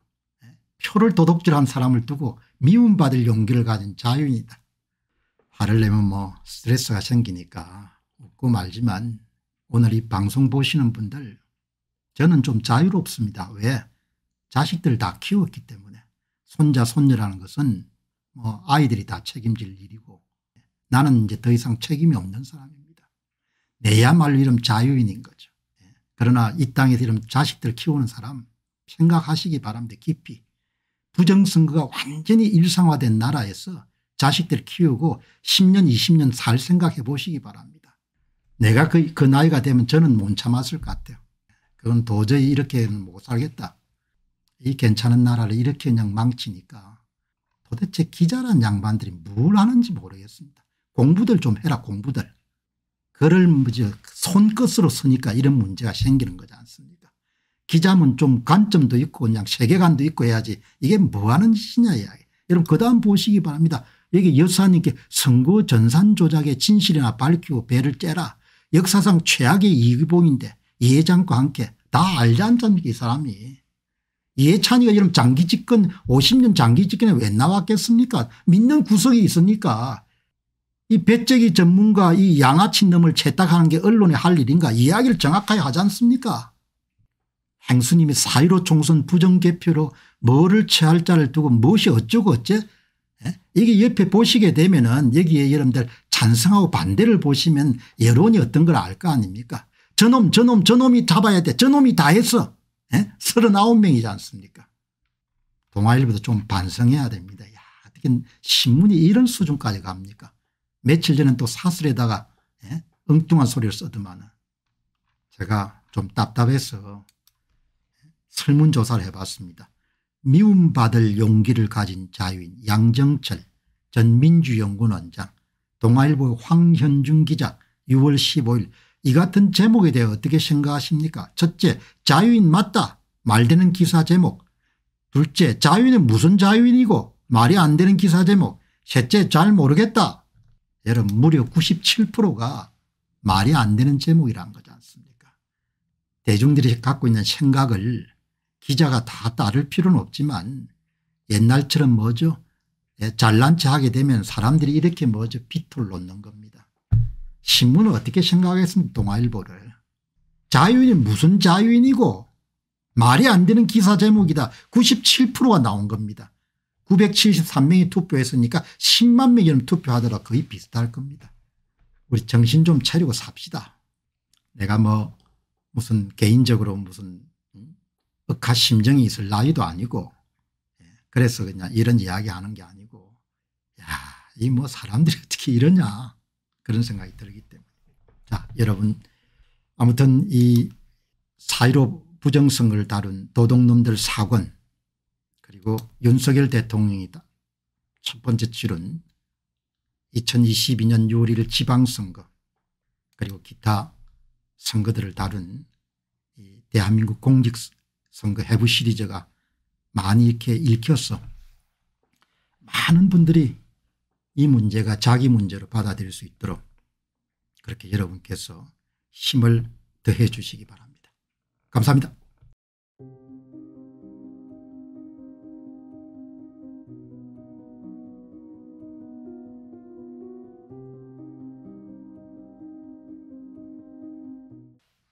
예? 표를 도둑질한 사람을 두고 미움받을 용기를 가진 자유인이다 화를 내면 뭐 스트레스가 생기니까 웃고 말지만 오늘 이 방송 보시는 분들 저는 좀 자유롭습니다 왜 자식들 다 키웠기 때문에 손자 손녀라는 것은 뭐 아이들이 다 책임질 일이고 나는 이제 더 이상 책임이 없는 사람이에요. 내야말로 이름 자유인인 거죠. 예. 그러나 이 땅에서 이런 자식들 키우는 사람 생각하시기 바랍니다. 깊이. 부정선거가 완전히 일상화된 나라에서 자식들 키우고 10년 20년 살 생각해 보시기 바랍니다. 내가 그, 그 나이가 되면 저는 못 참았을 것 같아요. 그건 도저히 이렇게는 못 살겠다. 이 괜찮은 나라를 이렇게 그냥 망치니까 도대체 기자란 양반들이 뭘 하는지 모르겠습니다. 공부들 좀 해라 공부들. 글을 손끝으로 쓰니까 이런 문제가 생기는 거지 않습니까 기자면 좀 관점도 있고 그냥 세계관도 있고 해야지 이게 뭐하는 짓이냐 이야기 여러분 그다음 보시기 바랍니다. 여기 여사님께 선거 전산 조작의 진실이나 밝히고 배를 째라 역사상 최악의 이기봉인데 이해장과 함께 다 알지 않습니까 이 사람이 이해찬이가 이런 장기집권 50년 장기집권에 왜 나왔겠습니까 믿는 구석이 있습니까 이 배째기 전문가 이 양아친 놈을 채택하는게언론이할 일인가 이야기를 정확하게 하지 않습니까 행수님이 사1로 총선 부정개표로 뭐를 취할 자를 두고 무엇이 어쩌고 어째 예? 이게 옆에 보시게 되면 은 여기에 여러분들 찬성하고 반대를 보시면 여론이 어떤 걸 알 거 아닙니까 저놈 저놈 저놈이 잡아야 돼 저놈이 다 했어 에? 예? 39명이지 않습니까 동아일보도 좀 반성해야 됩니다 야 어떻게 신문이 이런 수준까지 갑니까 며칠 전엔 또 사슬에다가 예? 엉뚱한 소리를 써더만은 제가 좀 답답해서 예? 설문조사를 해봤습니다. 미움받을 용기를 가진 자유인 양정철 전 민주연구원장 동아일보 의황현중 기자 6월 15일 이 같은 제목에 대해 어떻게 생각하십니까 첫째 자유인 맞다 말되는 기사 제목 둘째 자유인은 무슨 자유인이고 말이 안 되는 기사 제목 셋째 잘 모르겠다 여러분 무려 97%가 말이 안 되는 제목이란 거지 않습니까 대중들이 갖고 있는 생각을 기자가 다 따를 필요는 없지만 옛날처럼 뭐죠 예, 잘난 체 하게 되면 사람들이 이렇게 뭐죠 비틀 놓는 겁니다. 신문은 어떻게 생각했습니까 동아일보를. 자유인이 무슨 자유인이고 말이 안 되는 기사 제목이다 97%가 나온 겁니다. 973명이 투표했으니까 10만 명이 투표하더라 거의 비슷할 겁니다. 우리 정신 좀 차리고 삽시다. 내가 뭐 무슨 개인적으로 무슨 음, 억하 심정이 있을 나이도 아니고 예, 그래서 그냥 이런 이야기 하는 게 아니고 야이 뭐 사람들이 [laughs] 어떻게 이러냐 그런 생각이 들기 때문에 자 여러분 아무튼 이4.15 부정성을 다룬 도둑놈들 사권 그 윤석열 대통령이다. 첫 번째 줄은 2022년 6월 1일 지방선거 그리고 기타 선거들을 다룬 대한민국 공직선거 해부 시리즈가 많이 이렇게 읽혀서 많은 분들이 이 문제가 자기 문제로 받아들일 수 있도록 그렇게 여러분께서 힘을 더해 주시기 바랍니다. 감사합니다.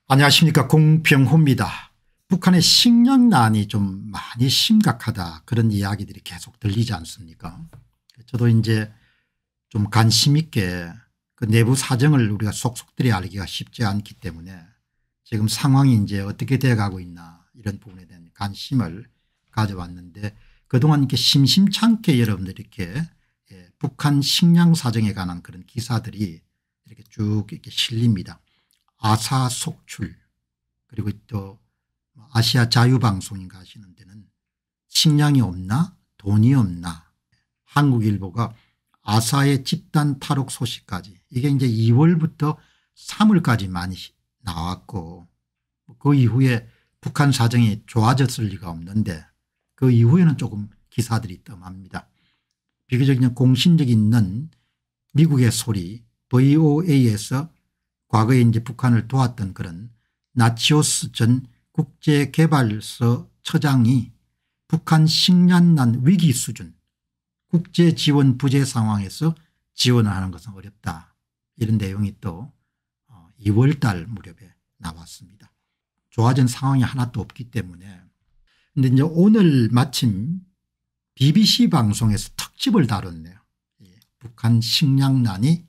안녕하십니까 공병호입니다. 북한의 식량난이 좀 많이 심각하다 그런 이야기들이 계속 들리지 않습니까 저도 이제 좀 관심 있게 그 내부 사정을 우리가 속속들이 알기가 쉽지 않기 때문에 지금 상황이 이제 어떻게 되어가고 있나 이런 부분에 대한 관심을 가져왔는데 그동안 이렇게 심심찮게 여러분들 이렇게 예, 북한 식량 사정에 관한 그런 기사들이 이렇게 쭉 이렇게 실립니다. 아사 속출 그리고 또 아시아 자유방송인가 하시는 데는 식량이 없나 돈이 없나 한국일보가 아사의 집단 탈옥 소식까지 이게 이제 2월부터 3월까지 많이 나왔고 그 이후에 북한 사정이 좋아졌을 리가 없는데 그 이후에는 조금 기사들이 떠합니다 비교적 공신적 있는 미국의 소리 VOA에서 과거에 이제 북한을 도왔던 그런 나치오스 전 국제개발서 처장이 북한 식량난 위기 수준 국제 지원 부재 상황에서 지원을 하는 것은 어렵다. 이런 내용이 또 2월 어, 달 무렵에 나왔습니다. 좋아진 상황이 하나도 없기 때문에 근데 이제 오늘 마침 BBC 방송에서 특집을 다뤘네요. 북한 식량난이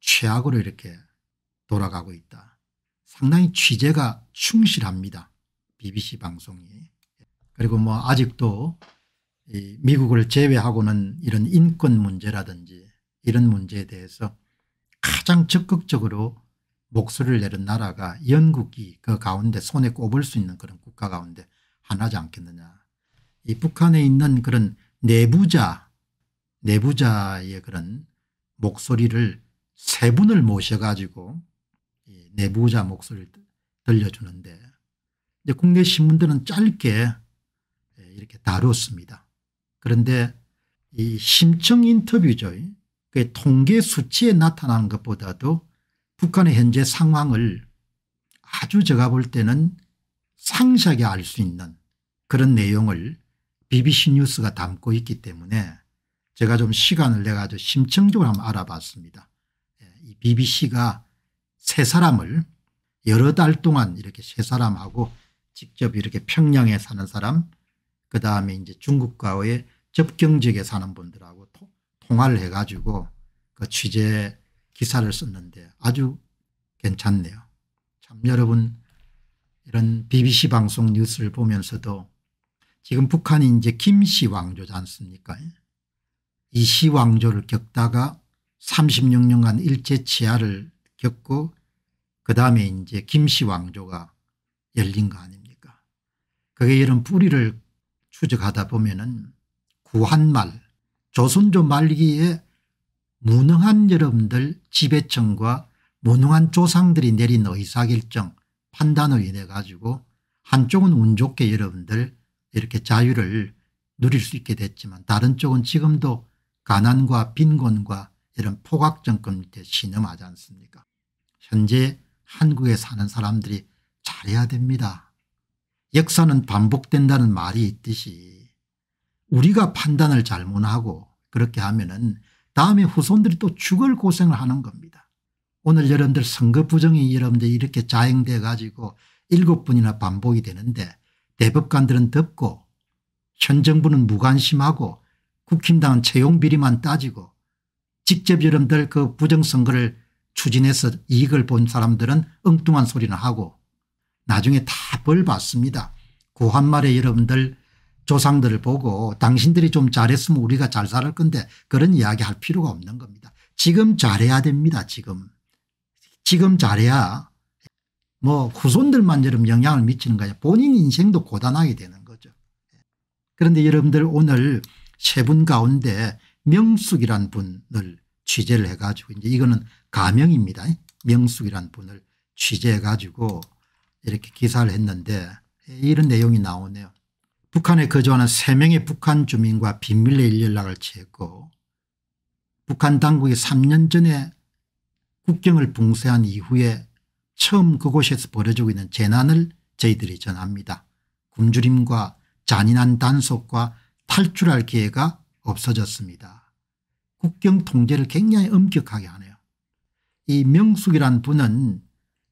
최악으로 이렇게 돌아가고 있다. 상당히 취재가 충실합니다. BBC 방송이. 그리고 뭐 아직도 미국을 제외하고는 이런 인권 문제라든지 이런 문제에 대해서 가장 적극적으로 목소리를 내는 나라가 영국이 그 가운데 손에 꼽을 수 있는 그런 국가 가운데 하나지 않겠느냐. 이 북한에 있는 그런 내부자, 내부자의 그런 목소리를 세 분을 모셔가지고 내부자 목소리를 들려주는데 이제 국내 신문들은 짧게 예, 이렇게 다뤘습니다. 그런데 이 심층 인터뷰죠. 그 통계 수치에 나타나는 것보다도 북한의 현재 상황을 아주 제가 볼 때는 상세하게 알 수 있는 그런 내용을 BBC 뉴스가 담고 있기 때문에 제가 좀 시간을 내가 아주 심층적으로 한번 알아봤습니다. 예, 이 BBC가 세 사람을 여러 달 동안 이렇게 세 사람하고 직접 이렇게 평양에 사는 사람 그 다음에 이제 중국과의 접경 지역에 사는 분들하고 통화를 해가지고 그 취재 기사를 썼는데 아주 괜찮네요. 참 여러분 이런 BBC 방송 뉴스를 보면서도 지금 북한이 이제 김씨 왕조지 않습니까? 이씨 왕조를 겪다가 36년간 일제 치하를 겪고 그 다음에 이제 김씨 왕조가 열린 거 아닙니까 그게 이런 뿌리를 추적하다 보면은 구한말 조선조 말기에 무능한 여러분들 지배층과 무능한 조상들이 내린 의사결정 판단으 인해 가지고 한쪽은 운 좋게 여러분들 이렇게 자유를 누릴 수 있게 됐지만 다른 쪽은 지금도 가난과 빈곤과 이런 포각정권 밑에 신음하지 않습니까 현재 한국에 사는 사람들이 잘해야 됩니다. 역사는 반복된다는 말이 있듯이 우리가 판단을 잘못하고 그렇게 하면 은 다음에 후손들이 또 죽을 고생을 하는 겁니다. 오늘 여러분들 선거 부정이 여러분들 이렇게 자행돼 가지고 일곱 번이나 반복이 되는데 대법관들은 덥고현 정부는 무관심하고 국힘당은 채용 비리만 따지고 직접 여러분들 그 부정선거를 추진해서 이익을 본 사람들은 엉뚱한 소리를 하고 나중에 다 벌 받습니다. 고한말에 그 여러분들 조상들을 보고 당신들이 좀 잘했으면 우리가 잘살 건데 그런 이야기 할 필요가 없는 겁니다. 지금 잘해야 됩니다. 지금. 지금 잘해야 뭐 후손들만 여러분 영향을 미치는 거야 본인 인생도 고단하게 되는 거죠. 그런데 여러분들 오늘 세 분 가운데 명숙이란 분을 취재를 해가지고 이제 이거는 가명입니다. 명숙이란 분을 취재해 가지고 이렇게 기사를 했는데 이런 내용이 나오네요. 북한에 거주하는 3명의 북한 주민과 비밀의 연락을 취했고 북한 당국이 3년 전에 국경을 봉쇄한 이후에 처음 그곳에서 벌어지고 있는 재난을 저희들이 전합니다. 굶주림과 잔인한 단속과 탈출할 기회가 없어졌습니다. 국경 통제를 굉장히 엄격하게 하네요. 이 명숙이란 분은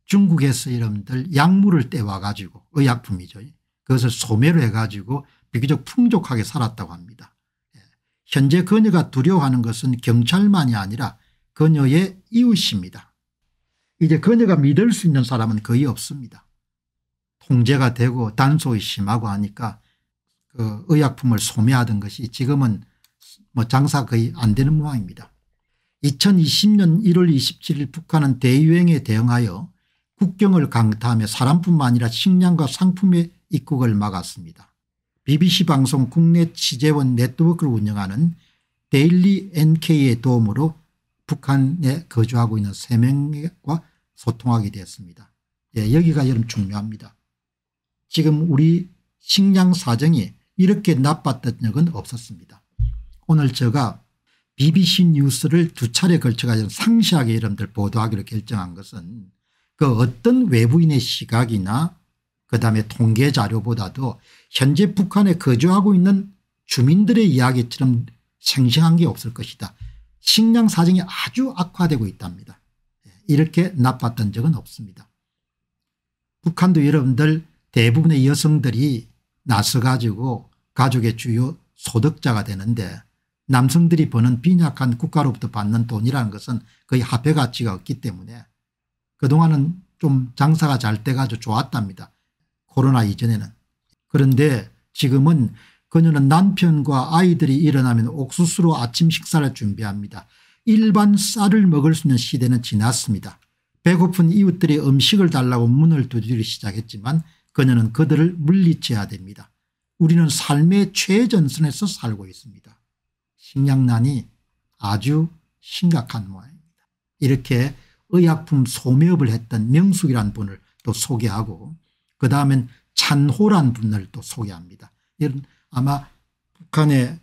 중국에서 여러분들 약물을 떼와 가지고 의약품이죠. 그것을 소매로 해가지고 비교적 풍족하게 살았다고 합니다. 예. 현재 그녀가 두려워하는 것은 경찰만이 아니라 그녀의 이웃입니다. 이제 그녀가 믿을 수 있는 사람은 거의 없습니다. 통제가 되고 단속이 심하고 하니까 그 의약품을 소매하던 것이 지금은 뭐 장사 거의 안 되는 모양입니다. 2020년 1월 27일 북한은 대유행에 대응하여 국경을 강타하며 사람뿐만 아니라 식량과 상품의 입국을 막았습니다. BBC 방송 국내 취재원 네트워크를 운영하는 데일리 NK의 도움으로 북한에 거주하고 있는 3명과 소통하게 되었습니다. 예, 여기가 여러분 중요합니다. 지금 우리 식량 사정이 이렇게 나빴던 적은 없었습니다. 오늘 제가 BBC 뉴스를 두 차례 걸쳐 가지고 상시하게 여러분들 보도하기로 결정한 것은 그 어떤 외부인의 시각이나 그다음에 통계 자료보다도 현재 북한에 거주하고 있는 주민들의 이야기처럼 생생한 게 없을 것이다. 식량 사정이 아주 악화되고 있답니다. 예, 이렇게 나빴던 적은 없습니다. 북한도 여러분들 대부분의 여성들이 나서 가지고 가족의 주요 소득자가 되는데 남성들이 버는 빈약한 국가로부터 받는 돈이라는 것은 거의 화폐 가치가 없기 때문에 그동안은 좀 장사가 잘 돼가지고 좋았답니다. 코로나 이전에는. 그런데 지금은 그녀는 남편과 아이들이 일어나면 옥수수로 아침 식사를 준비합니다. 일반 쌀을 먹을 수 있는 시대는 지났습니다. 배고픈 이웃들이 음식을 달라고 문을 두드리기 시작했지만 그녀는 그들을 물리쳐야 됩니다. 우리는 삶의 최전선에서 살고 있습니다. 식량난이 아주 심각한 모양입니다. 이렇게 의약품 소매업을 했던 명숙이란 분을 또 소개하고 그 다음엔 찬호란 분을 또 소개합니다. 이런 아마 북한의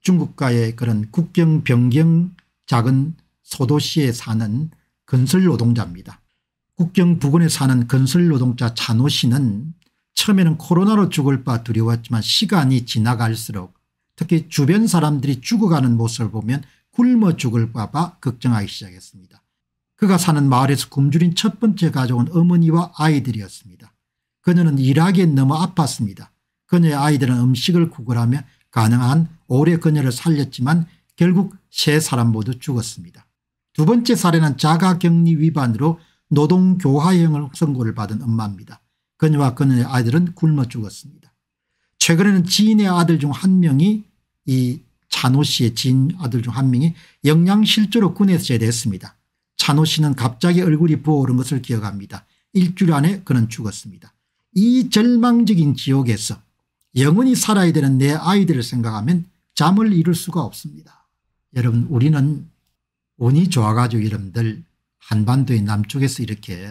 중국과의 그런 국경 변경 작은 소도시에 사는 건설 노동자입니다. 국경 부근에 사는 건설 노동자 찬호 씨는 처음에는 코로나로 죽을 바 두려웠지만 시간이 지나갈수록 특히 주변 사람들이 죽어가는 모습을 보면 굶어 죽을까 봐 걱정하기 시작했습니다. 그가 사는 마을에서 굶주린 첫 번째 가족은 어머니와 아이들이었습니다. 그녀는 일하기에 너무 아팠습니다. 그녀의 아이들은 음식을 구걸하며 가능한 오래 그녀를 살렸지만 결국 세 사람 모두 죽었습니다. 두 번째 사례는 자가격리 위반으로 노동교화형을 선고를 받은 엄마입니다. 그녀와 그녀의 아이들은 굶어 죽었습니다. 최근에는 지인의 아들 중 한 명이 이 찬호 씨의 지인 아들 중 한 명이 영양실조로 군에서 제대했습니다. 찬호 씨는 갑자기 얼굴이 부어오른 것을 기억합니다. 일주일 안에 그는 죽었습니다. 이 절망적인 지옥에서 영원히 살아야 되는 내 아이들을 생각하면 잠을 이룰 수가 없습니다. 여러분 우리는 운이 좋아가지고 여러분들 한반도의 남쪽에서 이렇게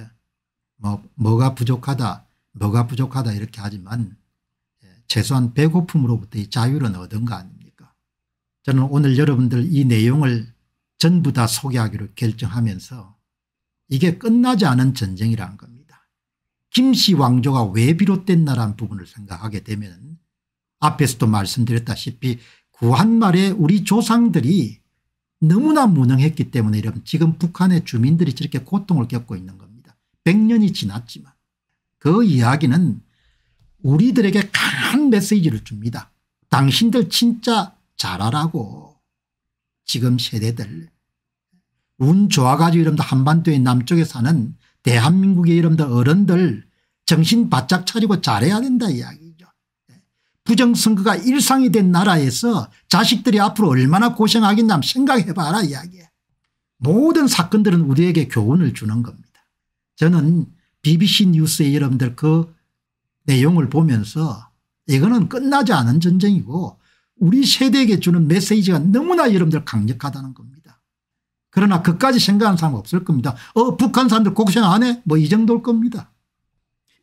뭐 뭐가 부족하다 뭐가 부족하다 이렇게 하지만 최소한 배고픔으로부터의 자유를 얻은 거 아닙니까 저는 오늘 여러분들 이 내용을 전부 다 소개하기로 결정하면서 이게 끝나지 않은 전쟁이라는 겁니다. 김씨 왕조가 왜 비롯됐나라는 부분을 생각하게 되면 앞에서도 말씀드렸다시피 구한말에 우리 조상들이 너무나 무능했기 때문에 이런 지금 북한의 주민들이 저렇게 고통을 겪고 있는 겁니다. 100년이 지났지만 그 이야기는 우리들에게 강한 메시지를 줍니다. 당신들 진짜 잘하라고 지금 세대들 운 좋아가지고 이름도 한반도의 남쪽에 사는 대한민국의 여러분들 어른들 정신 바짝 차리고 잘해야 된다 이야기죠. 예. 부정선거가 일상이 된 나라에서 자식들이 앞으로 얼마나 고생하겠나 생각해봐라 이야기 모든 사건들은 우리에게 교훈을 주는 겁니다. 저는 BBC 뉴스의 여러분들 그 내용을 보면서 이거는 끝나지 않은 전쟁이고 우리 세대에게 주는 메시지가 너무나 여러분들 강력하다는 겁니다. 그러나 그까지 생각하는 사람 없을 겁니다. 어 북한 사람들 걱정 안 해? 뭐이 정도일 겁니다.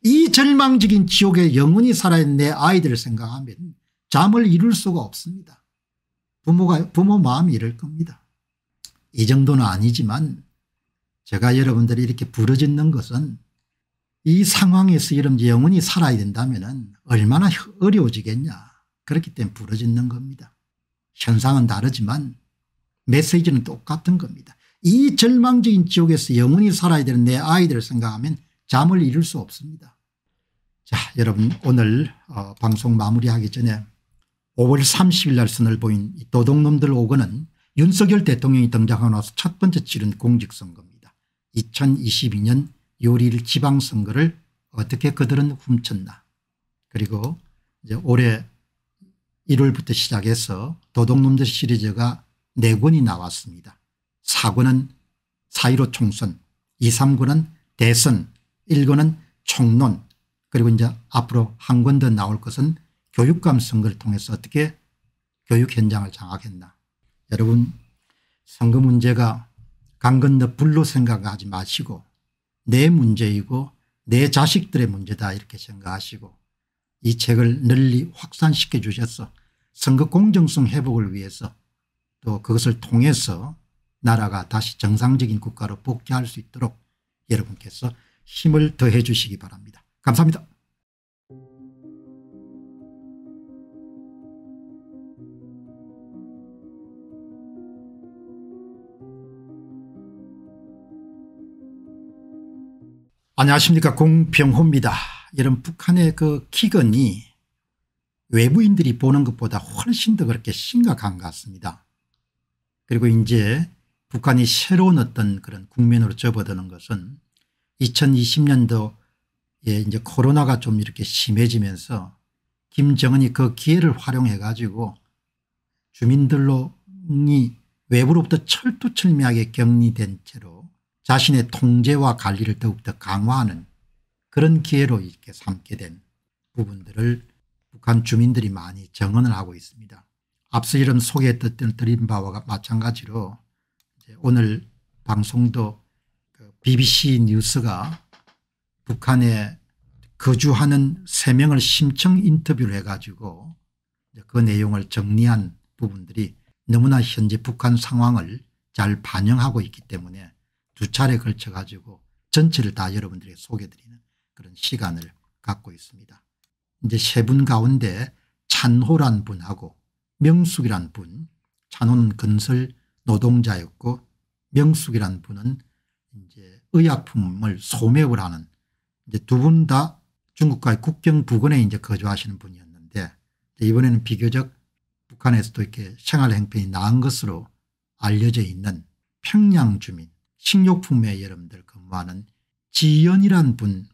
이 절망적인 지옥에 영원히 살아있는 내 아이들을 생각하면 잠을 이룰 수가 없습니다. 부모가 부모 마음이 이럴 겁니다. 이 정도는 아니지만 제가 여러분들이 이렇게 부르짖는 것은 이 상황에서 이런 영혼이 살아야 된다면 얼마나 어려워지겠냐 그렇기 때문에 부러지는 겁니다. 현상은 다르지만 메시지는 똑같은 겁니다. 이 절망적인 지옥에서 영원히 살아야 되는 내 아이들을 생각하면 잠을 이룰 수 없습니다. 자 여러분 오늘 어, 방송 마무리하기 전에 5월 30일 날 선을 보인 도둑놈들 5건은 윤석열 대통령이 등장하고 나서 첫 번째 치른 공직선거입니다. 2022년 6일 지방선거를 어떻게 그들은 훔쳤나 그리고 이제 올해 1월부터 시작해서 도둑놈들 시리즈가 4권이 나왔습니다. 4권은 4.15 총선 2, 3권은 대선 1권은 총론 그리고 이제 앞으로 한 권 더 나올 것은 교육감 선거를 통해서 어떻게 교육 현장을 장악했나 여러분 선거 문제가 강건너 불로 생각하지 마시고 내 문제이고 내 자식들의 문제다 이렇게 생각하시고 이 책을 널리 확산시켜 주셔서 선거 공정성 회복을 위해서 또 그것을 통해서 나라가 다시 정상적인 국가로 복귀할 수 있도록 여러분께서 힘을 더해 주시기 바랍니다. 감사합니다. 안녕하십니까 공병호입니다. 이런 북한의 그 기근이 외부인들이 보는 것보다 훨씬 더 그렇게 심각한 것 같습니다. 그리고 이제 북한이 새로운 어떤 그런 국면으로 접어드는 것은 2020년도에 이제 코로나가 좀 이렇게 심해지면서 김정은이 그 기회를 활용해 가지고 주민들로 외부로부터 철두철미하게 격리된 채로 자신의 통제와 관리를 더욱더 강화하는 그런 기회로 이렇게 삼게 된 부분들을 북한 주민들이 많이 정언을 하고 있습니다. 앞서 이름 소개해드린 바와 마찬가지로 오늘 방송도 그 BBC 뉴스가 북한에 거주하는 3명을 심층 인터뷰를 해가지고 그 내용을 정리한 부분들이 너무나 현재 북한 상황을 잘 반영하고 있기 때문에 두 차례 걸쳐 가지고 전체를 다 여러분들에게 소개드리는 그런 시간을 갖고 있습니다. 이제 세 분 가운데 찬호란 분하고 명숙이란 분, 찬호는 건설 노동자였고 명숙이란 분은 이제 의약품을 소매을 하는 이제 두 분 다 중국과의 국경 부근에 이제 거주하시는 분이었는데 이번에는 비교적 북한에서도 이렇게 생활 행편이 나은 것으로 알려져 있는 평양 주민 식료품에 여러분들 근무하는 그 지연이란 분의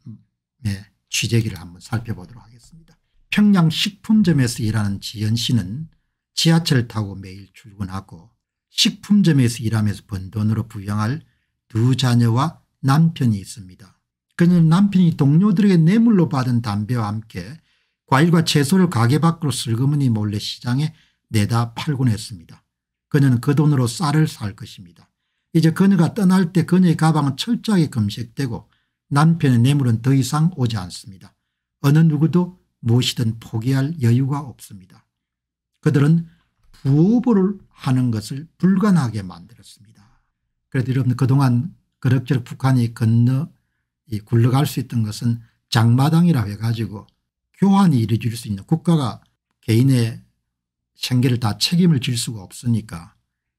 취재기를 한번 살펴보도록 하겠습니다. 평양 식품점에서 일하는 지연 씨는 지하철 타고 매일 출근하고 식품점에서 일하면서 번 돈으로 부양할 두 자녀와 남편이 있습니다. 그는 남편이 동료들에게 뇌물로 받은 담배와 함께 과일과 채소를 가게 밖으로 슬그머니 몰래 시장에 내다 팔곤 했습니다. 그녀는 그 돈으로 쌀을 살 것입니다. 이제 그녀가 떠날 때 그녀의 가방은 철저하게 검색되고 남편의 뇌물은 더 이상 오지 않습니다. 어느 누구도 무엇이든 포기할 여유가 없습니다. 그들은 부업을 하는 것을 불가능하게 만들었습니다. 그래도 여러분 그동안 그럭저럭 북한이 건너 굴러갈 수 있던 것은 장마당이라 해가지고 교환이 이루어질 수 있는 국가가 개인의 생계를 다 책임을 질 수가 없으니까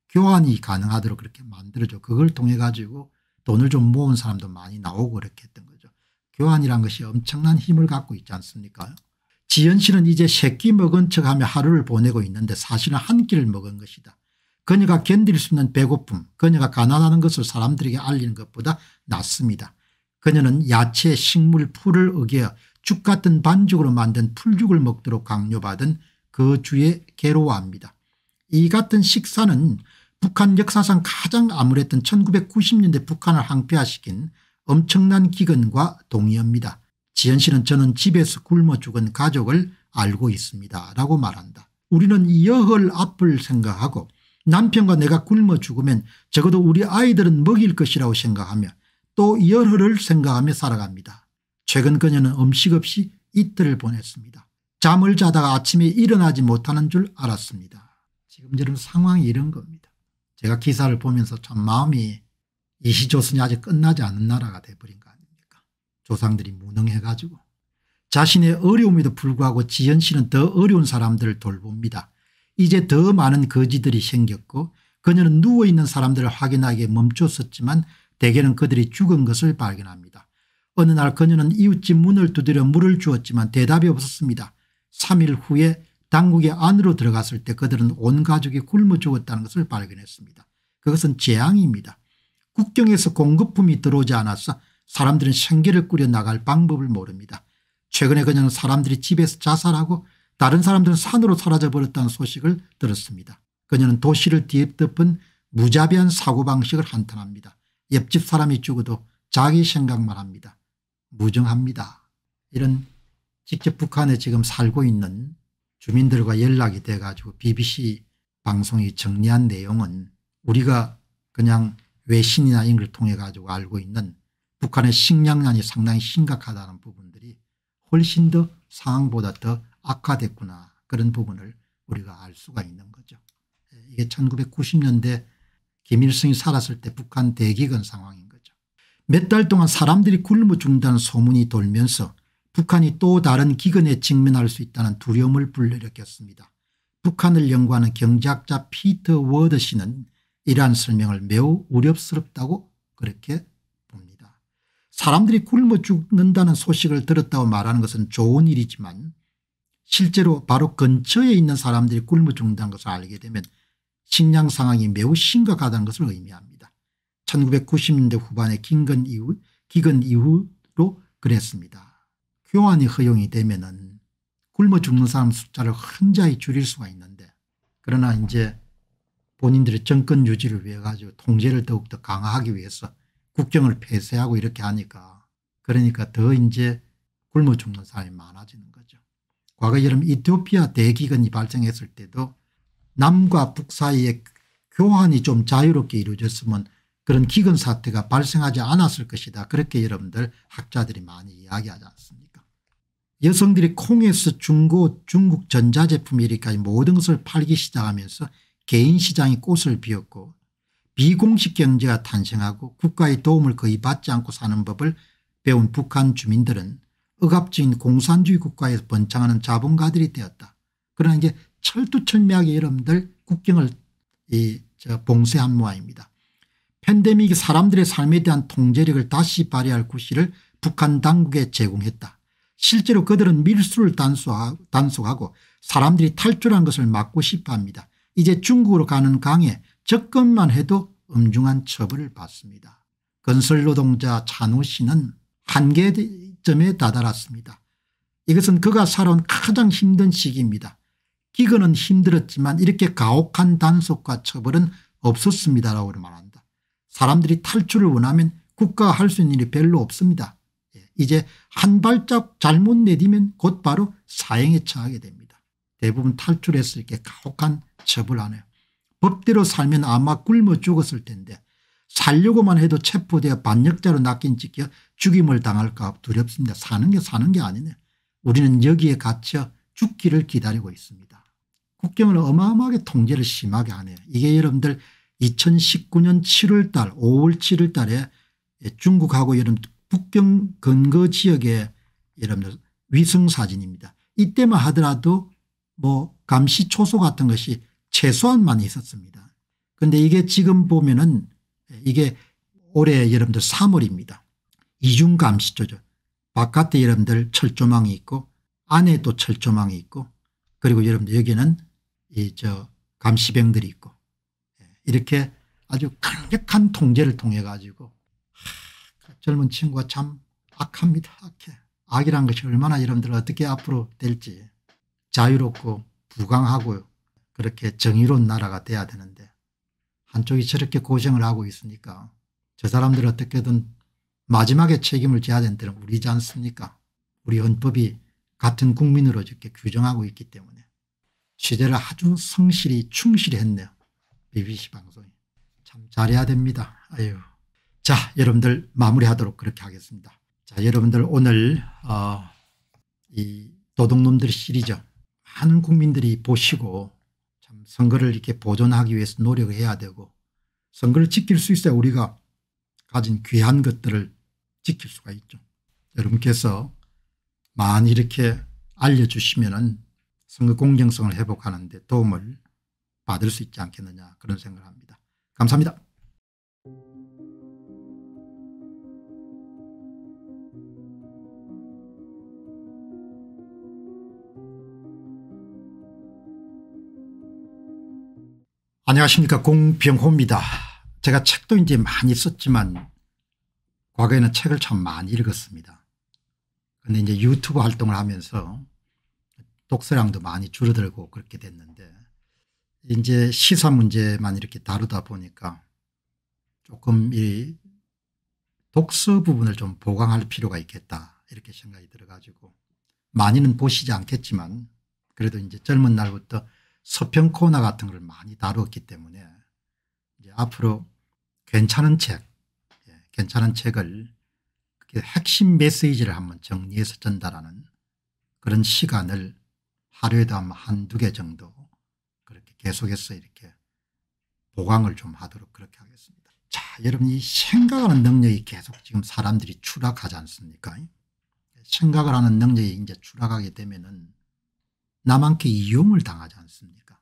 교환이 가능하도록 그렇게 만들어줘. 그걸 통해 가지고 돈을 좀 모은 사람도 많이 나오고 그렇게 했던 거죠. 교환이란 것이 엄청난 힘을 갖고 있지 않습니까? 지연 씨는 이제 새끼 먹은 척하며 하루를 보내고 있는데 사실은 한 끼를 먹은 것이다. 그녀가 견딜 수 있는 배고픔 그녀가 가난하는 것을 사람들에게 알리는 것보다 낫습니다. 그녀는 야채 식물 풀을 어겨 죽 같은 반죽으로 만든 풀죽을 먹도록 강요받은 그 주에 괴로워합니다. 이 같은 식사는 북한 역사상 가장 암울했던 1990년대 북한을 항폐화시킨 엄청난 기근과 동의합니다. 지현 씨는 저는 집에서 굶어 죽은 가족을 알고 있습니다. 라고 말한다. 우리는 이 여흘 앞을 생각하고 남편과 내가 굶어 죽으면 적어도 우리 아이들은 먹일 것이라고 생각하며 또 열흘을 생각하며 살아갑니다. 최근 그녀는 음식 없이 이틀을 보냈습니다. 잠을 자다가 아침에 일어나지 못하는 줄 알았습니다. 지금 저런 상황이 이런 겁니다. 제가 기사를 보면서 참 마음이 이시조선이 아직 끝나지 않은 나라가 돼버린 거 아닙니까 조상들이 무능해가지고 자신의 어려움에도 불구하고 지연 씨는 더 어려운 사람들을 돌봅니다. 이제 더 많은 거지들이 생겼고 그녀는 누워있는 사람들을 확인하기에 멈췄었지만 대개는 그들이 죽은 것을 발견합니다. 어느 날 그녀는 이웃집 문을 두드려 물을 주었지만 대답이 없었습니다. 3일 후에 당국의 안으로 들어갔을 때 그들은 온 가족이 굶어 죽었다는 것을 발견했습니다. 그것은 재앙입니다. 국경에서 공급품이 들어오지 않아서 사람들은 생계를 꾸려나갈 방법을 모릅니다. 최근에 그녀는 사람들이 집에서 자살하고 다른 사람들은 산으로 사라져버렸다는 소식을 들었습니다. 그녀는 도시를 뒤덮은 무자비한 사고방식을 한탄합니다. 옆집 사람이 죽어도 자기 생각만 합니다. 무정합니다. 이런 직접 북한에 지금 살고 있는 주민들과 연락이 돼가지고 BBC 방송이 정리한 내용은 우리가 그냥 외신이나 이런 걸 통해 가지고 알고 있는 북한의 식량난이 상당히 심각하다는 부분들이 훨씬 더 상황보다 더 악화됐구나 그런 부분을 우리가 알 수가 있는 거죠. 예, 이게 1990년대 김일성이 살았을 때 북한 대기근 상황인 거죠. 몇 달 동안 사람들이 굶어 죽는다는 소문이 돌면서 북한이 또 다른 기근에 직면할 수 있다는 두려움을 불러일으켰습니다. 북한을 연구하는 경제학자 피터 워드 씨는 이러한 설명을 매우 우렵스럽다고 그렇게 봅니다. 사람들이 굶어 죽는다는 소식을 들었다고 말하는 것은 좋은 일이지만 실제로 바로 근처에 있는 사람들이 굶어 죽는다는 것을 알게 되면 식량 상황이 매우 심각하다는 것을 의미합니다. 1990년대 후반의 긴근 이후, 기근 이후로 그랬습니다. 교환이 허용이 되면은 굶어 죽는 사람 숫자를 혼자히 줄일 수가 있는데 그러나 이제 본인들의 정권 유지를 위해 가지고 통제를 더욱더 강화하기 위해서 국경을 폐쇄하고 이렇게 하니까 그러니까 더 이제 굶어 죽는 사람이 많아지는 거죠. 과거 여름 이티오피아 대기근이 발생했을 때도 남과 북 사이에 교환이 좀 자유롭게 이루어졌으면 그런 기근 사태가 발생하지 않았을 것이다. 그렇게 여러분들 학자들이 많이 이야기하지 않습니까 여성들이 콩에서 중고 중국 전자제품 이위까지 모든 것을 팔기 시작하면서 개인 시장이 꽃을 피웠고 비공식 경제가 탄생하고 국가의 도움을 거의 받지 않고 사는 법을 배운 북한 주민들은 억압적인 공산주의 국가에서 번창하는 자본가들이 되었다. 그러나 이제 철두철미하게 여러분들 국경을 이저 봉쇄한 모양입니다. 팬데믹이 사람들의 삶에 대한 통제력을 다시 발휘할 구실을 북한 당국에 제공했다. 실제로 그들은 밀수를 단속하고 사람들이 탈출한 것을 막고 싶어합니다. 이제 중국으로 가는 강에 접근만 해도 엄중한 처벌을 받습니다. 건설노동자 찬우 씨는 한계점에 다다랐습니다. 이것은 그가 살아온 가장 힘든 시기입니다. 기근은 힘들었지만 이렇게 가혹한 단속과 처벌은 없었습니다라고 말한다. 사람들이 탈출을 원하면 국가가 할 수 있는 일이 별로 없습니다. 이제 한 발짝 잘못 내디면 곧바로 사형에 처하게 됩니다. 대부분 탈출했을 때 가혹한 처벌하네요. 법대로 살면 아마 굶어 죽었을 텐데 살려고만 해도 체포되어 반역자로 낚인지켜 죽임을 당할까 두렵습니다. 사는 게 사는 게 아니네. 우리는 여기에 갇혀 죽기를 기다리고 있습니다. 국경을 어마어마하게 통제를 심하게 하네요. 이게 여러분들 2019년 7월달 5월 7월달에 중국하고 여러분 북경 근거 지역에 여러분들 위성사진입니다. 이때만 하더라도 뭐 감시초소 같은 것이 최소한만 있었습니다. 그런데 이게 지금 보면은 이게 올해 여러분들 3월입니다. 이중감시조죠 바깥에 여러분들 철조망이 있고 안에 또 철조망이 있고 그리고 여러분들 여기는 이 저 감시병들이 있고 예, 이렇게 아주 강력한 통제를 통해 가지고 젊은 친구가 참 악합니다. 악해. 악이란 것이 얼마나 여러분들 어떻게 앞으로 될지 자유롭고 부강하고 그렇게 정의로운 나라가 돼야 되는데 한쪽이 저렇게 고생을 하고 있으니까 저 사람들 어떻게든 마지막에 책임을 져야 된다는 우리지 않습니까 우리 헌법이 같은 국민으로 이렇게 규정하고 있기 때문에 취재를 아주 성실히 충실히 했네요. BBC 방송이. 참 잘해야 됩니다. 아유. 자 여러분들 마무리하도록 그렇게 하겠습니다. 자 여러분들 오늘 어, 이 도둑놈들 시리즈 많은 국민들이 보시고 참 선거를 이렇게 보존하기 위해서 노력을 해야 되고 선거를 지킬 수 있어야 우리가 가진 귀한 것들을 지킬 수가 있죠. 여러분께서 많이 이렇게 알려주시면은 선거 공정성을 회복하는 데 도움을 받을 수 있지 않겠느냐 그런 생각을 합니다. 감사합니다. 안녕하십니까 공병호입니다. 제가 책도 이제 많이 썼지만 과거에는 책을 참 많이 읽었습니다. 근데 이제 유튜브 활동을 하면서 독서량도 많이 줄어들고 그렇게 됐는데 이제 시사 문제만 이렇게 다루다 보니까 조금 이 독서 부분을 좀 보강할 필요가 있겠다 이렇게 생각이 들어가지고 많이는 보시지 않겠지만 그래도 이제 젊은 날부터 서평 코너 같은 걸 많이 다뤘기 때문에 이제 앞으로 괜찮은 책, 예, 괜찮은 책을 핵심 메시지를 한번 정리해서 전달하는 그런 시간을 하루에도 아마 한두 개 정도 그렇게 계속해서 이렇게 보강을 좀 하도록 그렇게 하겠습니다. 자 여러분 이 생각하는 능력이 계속 지금 사람들이 추락하지 않습니까? 생각을 하는 능력이 이제 추락하게 되면은 남한테 이용을 당하지 않습니까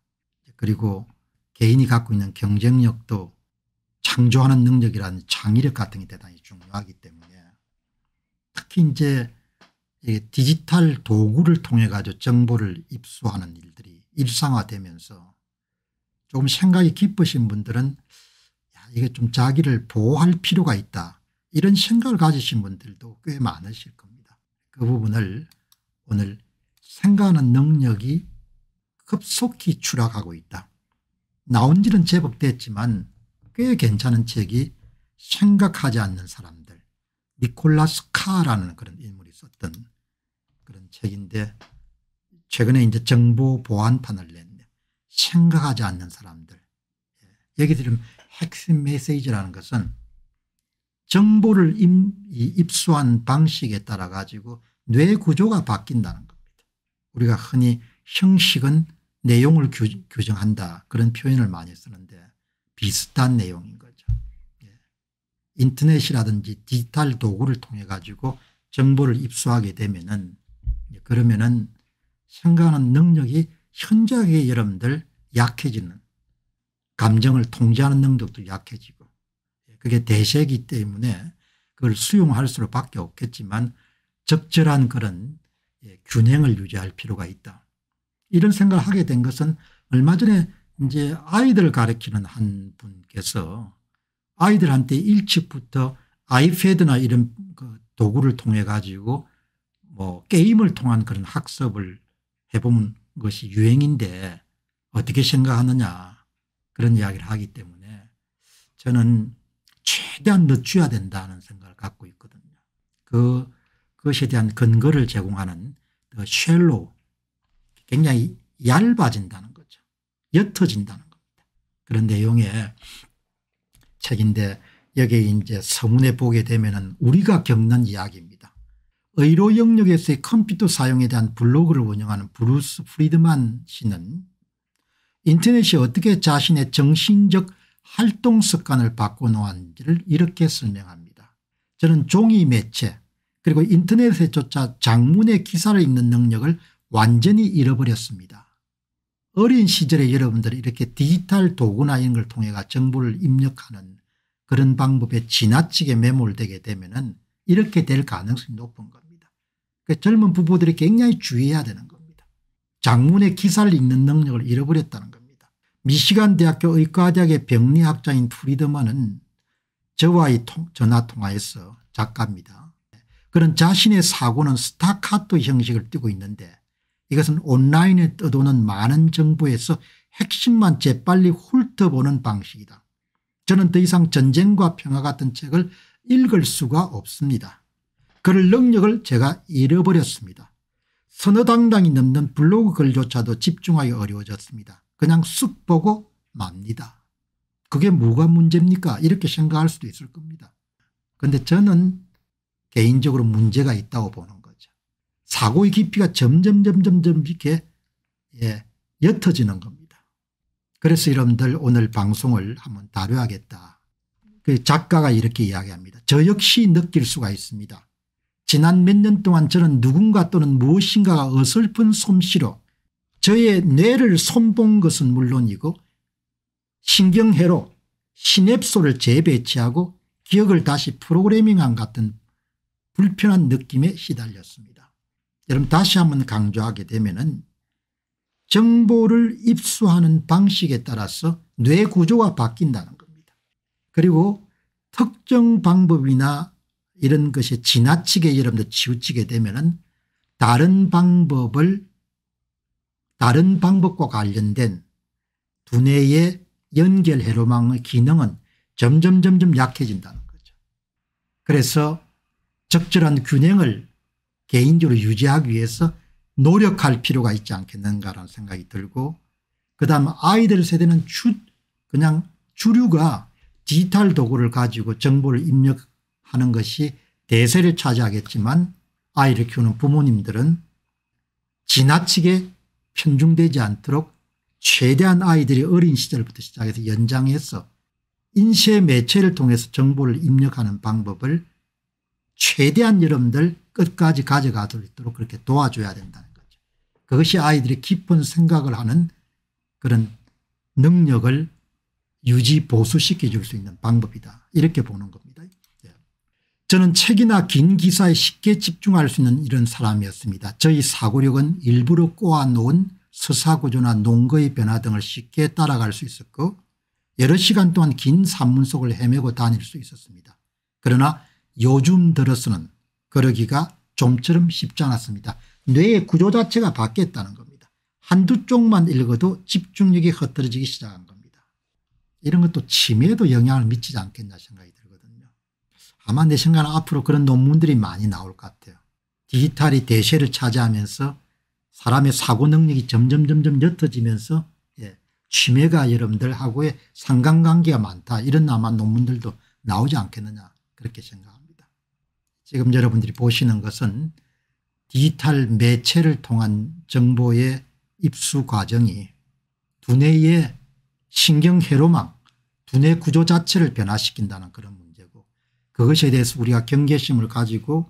그리고 개인이 갖고 있는 경쟁력도 창조하는 능력이라는 창의력 같은 게 대단히 중요하기 때문에 특히 이제 디지털 도구를 통해 가지고 정보를 입수하는 일들이 일상화되면서 조금 생각이 깊으신 분들은 야, 이게 좀 자기를 보호할 필요가 있다 이런 생각을 가지신 분들도 꽤 많으실 겁니다. 그 부분을 오늘 생각하는 능력이 급속히 추락하고 있다. 나온 지는 제법 됐지만 꽤 괜찮은 책이 생각하지 않는 사람들 니콜라스 카라는 그런 인물이 썼던 그런 책인데 최근에 이제 정보 보안판을 냈네. 생각하지 않는 사람들. 여기 예. 들으 핵심 메시지라는 것은 정보를 입수한 방식에 따라 가지고 뇌 구조가 바뀐다는 것. 우리가 흔히 형식은 내용을 규정한다 그런 표현을 많이 쓰는데 비슷한 내용인 거죠. 예. 인터넷이라든지 디지털 도구를 통해 가지고 정보를 입수하게 되면은 그러면은 생각하는 능력이 현저하게 여러분들 약해지는 감정을 통제하는 능력도 약해지고 예, 그게 대세이기 때문에 그걸 수용할 수밖에 없겠지만 적절한 그런 예, 균형을 유지할 필요가 있다. 이런 생각을 하게 된 것은 얼마 전에 이제 아이들을 가르키는 한 분께서 아이들한테 일찍부터 아이패드나 이런 그 도구를 통해 가지고 뭐 게임을 통한 그런 학습을 해보 것이 유행인데 어떻게 생각하느냐 그런 이야기를 하기 때문에 저는 최대한 늦춰야 된다는 생각을 갖고 있거든요. 그 그것에 대한 근거를 제공하는 더 쉘로 굉장히 얇아진다는 거죠. 옅어진다는 겁니다. 그런 내용의 책인데 여기 이제 서문에 보게 되면은 우리가 겪는 이야기입니다. 의료 영역에서의 컴퓨터 사용에 대한 블로그를 운영하는 브루스 프리드만 씨는 인터넷이 어떻게 자신의 정신적 활동 습관을 바꿔놓았는지를 이렇게 설명합니다. 저는 종이 매체 그리고 인터넷에 쫓아 장문의 기사를 읽는 능력을 완전히 잃어버렸습니다. 어린 시절에 여러분들이 이렇게 디지털 도구나 이런 걸 통해가 정보를 입력하는 그런 방법에 지나치게 매몰되게 되면 은 이렇게 될 가능성이 높은 겁니다. 그 젊은 부부들이 굉장히 주의해야 되는 겁니다. 장문의 기사를 읽는 능력을 잃어버렸다는 겁니다. 미시간 대학교 의과대학의 병리학자인 프리드만은 저와의 통, 전화통화에서 작가입니다. 그런 자신의 사고는 스타카토 형식을 띠고 있는데 이것은 온라인에 떠도는 많은 정보에서 핵심만 재빨리 훑어보는 방식이다. 저는 더 이상 전쟁과 평화 같은 책을 읽을 수가 없습니다. 그럴 능력을 제가 잃어버렸습니다. 서너 당당이 넘는 블로그 글조차도 집중하기 어려워졌습니다. 그냥 쑥 보고 맙니다. 그게 뭐가 문제입니까 이렇게 생각할 수도 있을 겁니다. 그런데 저는 개인적으로 문제가 있다고 보는 거죠. 사고의 깊이가 점점 점점 점점 이렇게 예, 옅어지는 겁니다. 그래서 여러분들 오늘 방송을 한번 다뤄야겠다. 그 작가가 이렇게 이야기합니다. 저 역시 느낄 수가 있습니다. 지난 몇 년 동안 저는 누군가 또는 무엇인가가 어설픈 솜씨로 저의 뇌를 손본 것은 물론이고 신경회로 시냅소를 재배치하고 기억을 다시 프로그래밍한 같은 불편한 느낌에 시달렸습니다. 여러분 다시 한번 강조하게 되면 은 정보를 입수하는 방식에 따라서 뇌 구조가 바뀐다는 겁니다. 그리고 특정 방법이나 이런 것이 지나치게 여러분들 치우치게 되면 은 다른 방법을 다른 방법과 관련된 두뇌의 연결 회로망의 기능은 점점 점점 약해진다는 거죠. 그래서 적절한 균형을 개인적으로 유지하기 위해서 노력할 필요가 있지 않겠는가라는 생각이 들고 그다음 아이들 세대는 추 그냥 주류가 디지털 도구를 가지고 정보를 입력하는 것이 대세를 차지하겠지만 아이를 키우는 부모님들은 지나치게 편중되지 않도록 최대한 아이들이 어린 시절부터 시작해서 연장해서 인쇄 매체를 통해서 정보를 입력하는 방법을 최대한 여러분들 끝까지 가져가도록 그렇게 도와줘야 된다는 거죠. 그것이 아이들의 깊은 생각을 하는 그런 능력을 유지 보수시켜 줄수 있는 방법이다 이렇게 보는 겁니다. 예. 저는 책이나 긴 기사에 쉽게 집중할 수 있는 이런 사람이었습니다. 저희 사고력은 일부러 꼬아놓은 서사구조나 논거의 변화 등을 쉽게 따라갈 수 있었고 여러 시간 동안 긴 산문 속을 헤매고 다닐 수 있었습니다. 그러나 요즘 들어서는 그러기가 좀처럼 쉽지 않았습니다. 뇌의 구조 자체가 바뀌었다는 겁니다. 한두 쪽만 읽어도 집중력이 흐트러지기 시작한 겁니다. 이런 것도 치매에도 영향을 미치지 않겠냐 생각이 들거든요. 아마 내 생각은 앞으로 그런 논문들이 많이 나올 것 같아요. 디지털이 대세를 차지하면서 사람의 사고 능력이 점점 점점 옅어지면서 예, 치매가 여러분들하고의 상관관계가 많다 이런 아마 논문들도 나오지 않겠느냐 그렇게 생각합니다. 지금 여러분들이 보시는 것은 디지털 매체를 통한 정보의 입수 과정이 두뇌의 신경회로망 두뇌 구조 자체를 변화시킨다는 그런 문제고 그것에 대해서 우리가 경계심을 가지고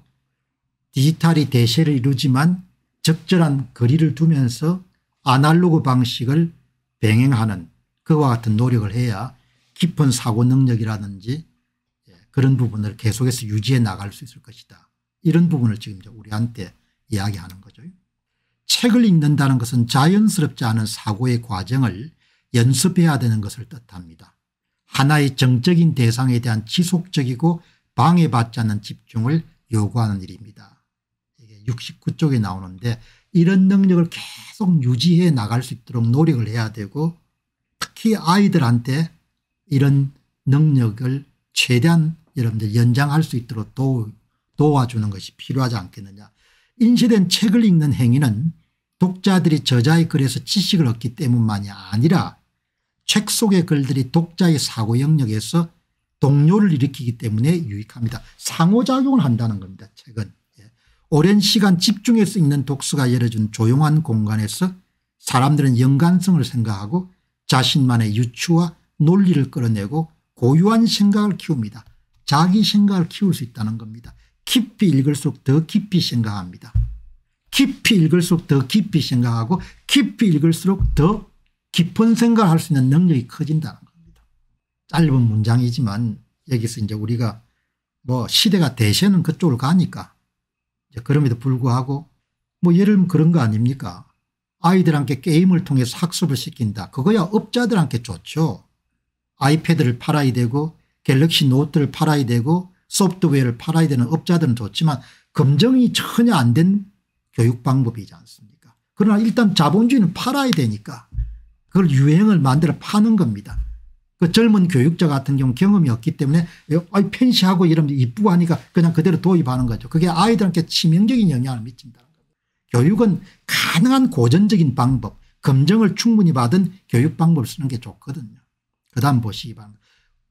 디지털이 대세를 이루지만 적절한 거리를 두면서 아날로그 방식을 병행하는 그와 같은 노력을 해야 깊은 사고 능력이라든지 그런 부분을 계속해서 유지해 나갈 수 있을 것이다. 이런 부분을 지금 이제 우리한테 이야기하는 거죠. 책을 읽는다는 것은 자연스럽지 않은 사고의 과정을 연습해야 되는 것을 뜻합니다. 하나의 정적인 대상에 대한 지속적이고 방해받지 않는 집중을 요구하는 일입니다. 이게 69쪽에 나오는데 이런 능력을 계속 유지해 나갈 수 있도록 노력을 해야 되고 특히 아이들한테 이런 능력을 최대한 여러분들 연장할 수 있도록 도, 도와주는 것이 필요하지 않겠느냐. 인쇄된 책을 읽는 행위는 독자들이 저자의 글에서 지식을 얻기 때문만이 아니라 책 속의 글들이 독자의 사고 영역에서 동료를 일으키기 때문에 유익합니다. 상호작용을 한다는 겁니다. 책은. 예. 오랜 시간 집중해서 읽는 독서가 열어준 조용한 공간에서 사람들은 연관성을 생각하고 자신만의 유추와 논리를 끌어내고 고유한 생각을 키웁니다. 자기 생각을 키울 수 있다는 겁니다. 깊이 읽을수록 더 깊이 생각합니다. 깊이 읽을수록 더 깊이 생각하고 깊이 읽을수록 더 깊은 생각을 할 수 있는 능력이 커진다는 겁니다. 짧은 문장이지만 여기서 이제 우리가 뭐 시대가 대세는 그쪽으로 가니까 이제 그럼에도 불구하고 뭐 예를 들면 그런 거 아닙니까 아이들한테 게임을 통해서 학습을 시킨다 그거야 업자들한테 좋죠 아이패드를 팔아야 되고 갤럭시 노트를 팔아야 되고 소프트웨어를 팔아야 되는 업자들은 좋지만 검증이 전혀 안 된 교육 방법이지 않습니까 그러나 일단 자본주의는 팔아야 되니까 그걸 유행을 만들어 파는 겁니다. 그 젊은 교육자 같은 경우 경험이 없기 때문에 어, 아 편시하고 이러면 이쁘고 하니까 그냥 그대로 도입하는 거죠. 그게 아이들한테 치명적인 영향을 미친다. 교육은 가능한 고전적인 방법 검정을 충분히 받은 교육 방법을 쓰는 게 좋거든요. 그 다음 보시기 바랍니다.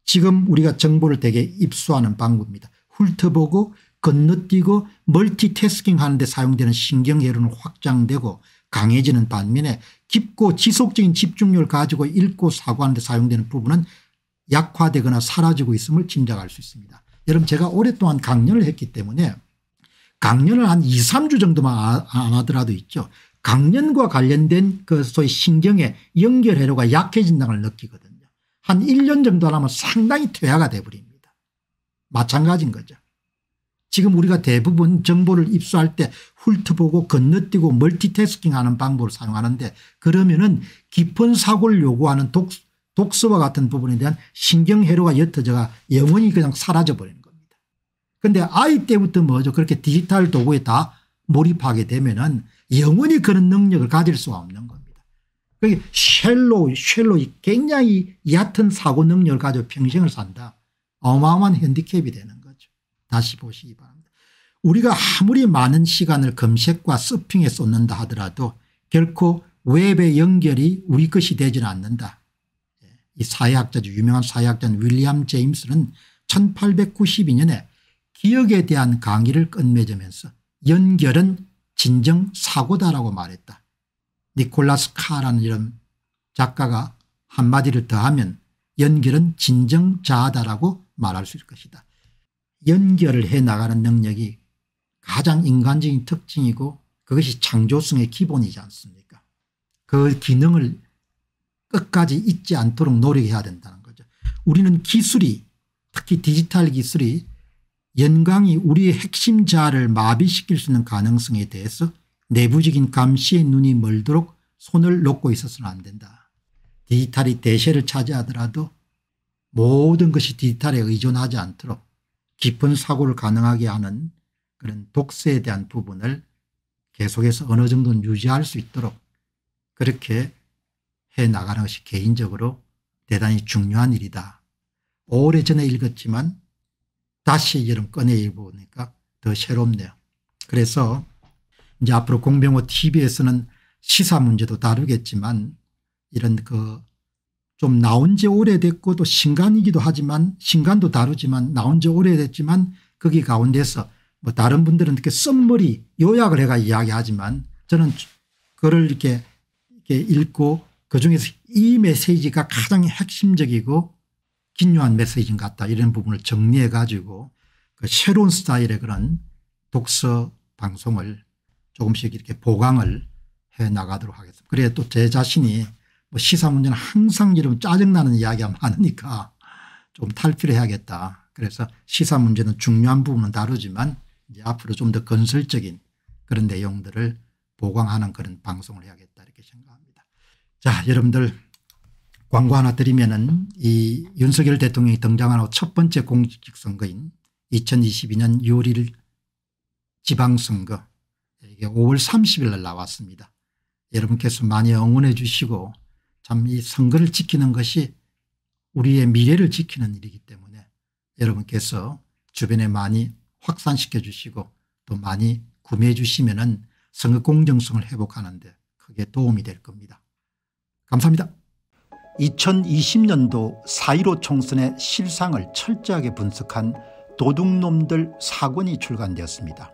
지금 우리가 정보를 대개 입수하는 방법입니다. 훑어보고 건너뛰고 멀티태스킹 하는데 사용되는 신경회로는 확장되고 강해지는 반면에 깊고 지속적인 집중력을 가지고 읽고 사고하는 데 사용되는 부분은 약화되거나 사라지고 있음을 짐작할 수 있습니다. 여러분 제가 오랫동안 강연을 했기 때문에 강연을 한 2, 3주 정도만 아, 안 하더라도 있죠. 강연과 관련된 그 소위 신경의 연결회로가 약해진다는 걸 느끼거든요. 한 1년 정도 하면 상당히 퇴화가 돼버립니다. 마찬가지인 거죠. 지금 우리가 대부분 정보를 입수할 때 훑어보고 건너뛰고 멀티태스킹하는 방법을 사용하는데 그러면은 깊은 사고를 요구하는 독, 독서와 같은 부분에 대한 신경회로가 옅어져가 영원히 그냥 사라져버리는 겁니다. 그런데 아이 때부터 뭐죠 그렇게 디지털 도구에 다 몰입하게 되면은 영원히 그런 능력을 가질 수가 없는 쉘로, 쉘로 이 굉장히 얕은 사고 능력을 가지고 평생을 산다. 어마어마한 핸디캡이 되는 거죠. 다시 보시기 바랍니다. 우리가 아무리 많은 시간을 검색과 서핑에 쏟는다 하더라도 결코 웹의 연결이 우리 것이 되지는 않는다. 예, 이 사회학자죠. 유명한 사회학자인 윌리엄 제임스는 1892년에 기억에 대한 강의를 끝맺으면서 연결은 진정 사고다라고 말했다. 니콜라스 카라는 이름 작가가 한마디를 더하면 연결은 진정 자아다라고 말할 수 있을 것이다. 연결을 해나가는 능력이 가장 인간적인 특징이고 그것이 창조성의 기본이지 않습니까 그 기능을 끝까지 잊지 않도록 노력해야 된다는 거죠. 우리는 기술이 특히 디지털 기술이 연광이 우리의 핵심 자아를 마비시킬 수 있는 가능성에 대해서 내부적인 감시에 눈이 멀도록 손을 놓고 있어서는 안 된다. 디지털이 대세를 차지하더라도 모든 것이 디지털에 의존하지 않도록 깊은 사고를 가능하게 하는 그런 독서에 대한 부분을 계속해서 어느 정도는 유지할 수 있도록 그렇게 해나가는 것이 개인적으로 대단히 중요한 일이다. 오래전에 읽었지만 다시 여름 꺼내보니까 읽어더 새롭네요. 그래서 이제 앞으로 공병호 tv에서는 시사 문제도 다루겠지만 이런 그 좀 나온 지 오래됐고 또 신간이기도 하지만 신간도 다루지만 나온 지 오래됐지만 거기 가운데서 뭐 다른 분들은 이렇게 썸머리 요약을 해가 이야기하지만 저는 그걸 이렇게, 이렇게 읽고 그중에서 이 메시지가 가장 핵심적이고 긴요한 메시지인 것 같다 이런 부분을 정리해 가지고 그 새로운 스타일의 그런 독서 방송을 조금씩 이렇게 보강을 해 나가도록 하겠습니다. 그래또 제 자신이 뭐 시사 문제는 항상 이런 짜증나는 이야기가 많으니까 좀 탈피를 해야겠다. 그래서 시사 문제는 중요한 부분은 다루지만 이제 앞으로 좀 더 건설적인 그런 내용들을 보강하는 그런 방송을 해야겠다 이렇게 생각합니다. 자 여러분들 광고 하나 드리면은 이 윤석열 대통령이 등장한 후 첫 번째 공직선거인 2022년 6월 1일 지방선거 5월 예, 30일 날 나왔습니다. 여러분께서 많이 응원해 주시고 참 이 선거를 지키는 것이 우리의 미래를 지키는 일이기 때문에 여러분께서 주변에 많이 확산시켜 주시고 또 많이 구매해 주시면 은 선거 공정성을 회복하는 데 크게 도움이 될 겁니다. 감사합니다. 2020년도 4.15 총선의 실상을 철저하게 분석한 도둑놈들 사건이 출간되었습니다.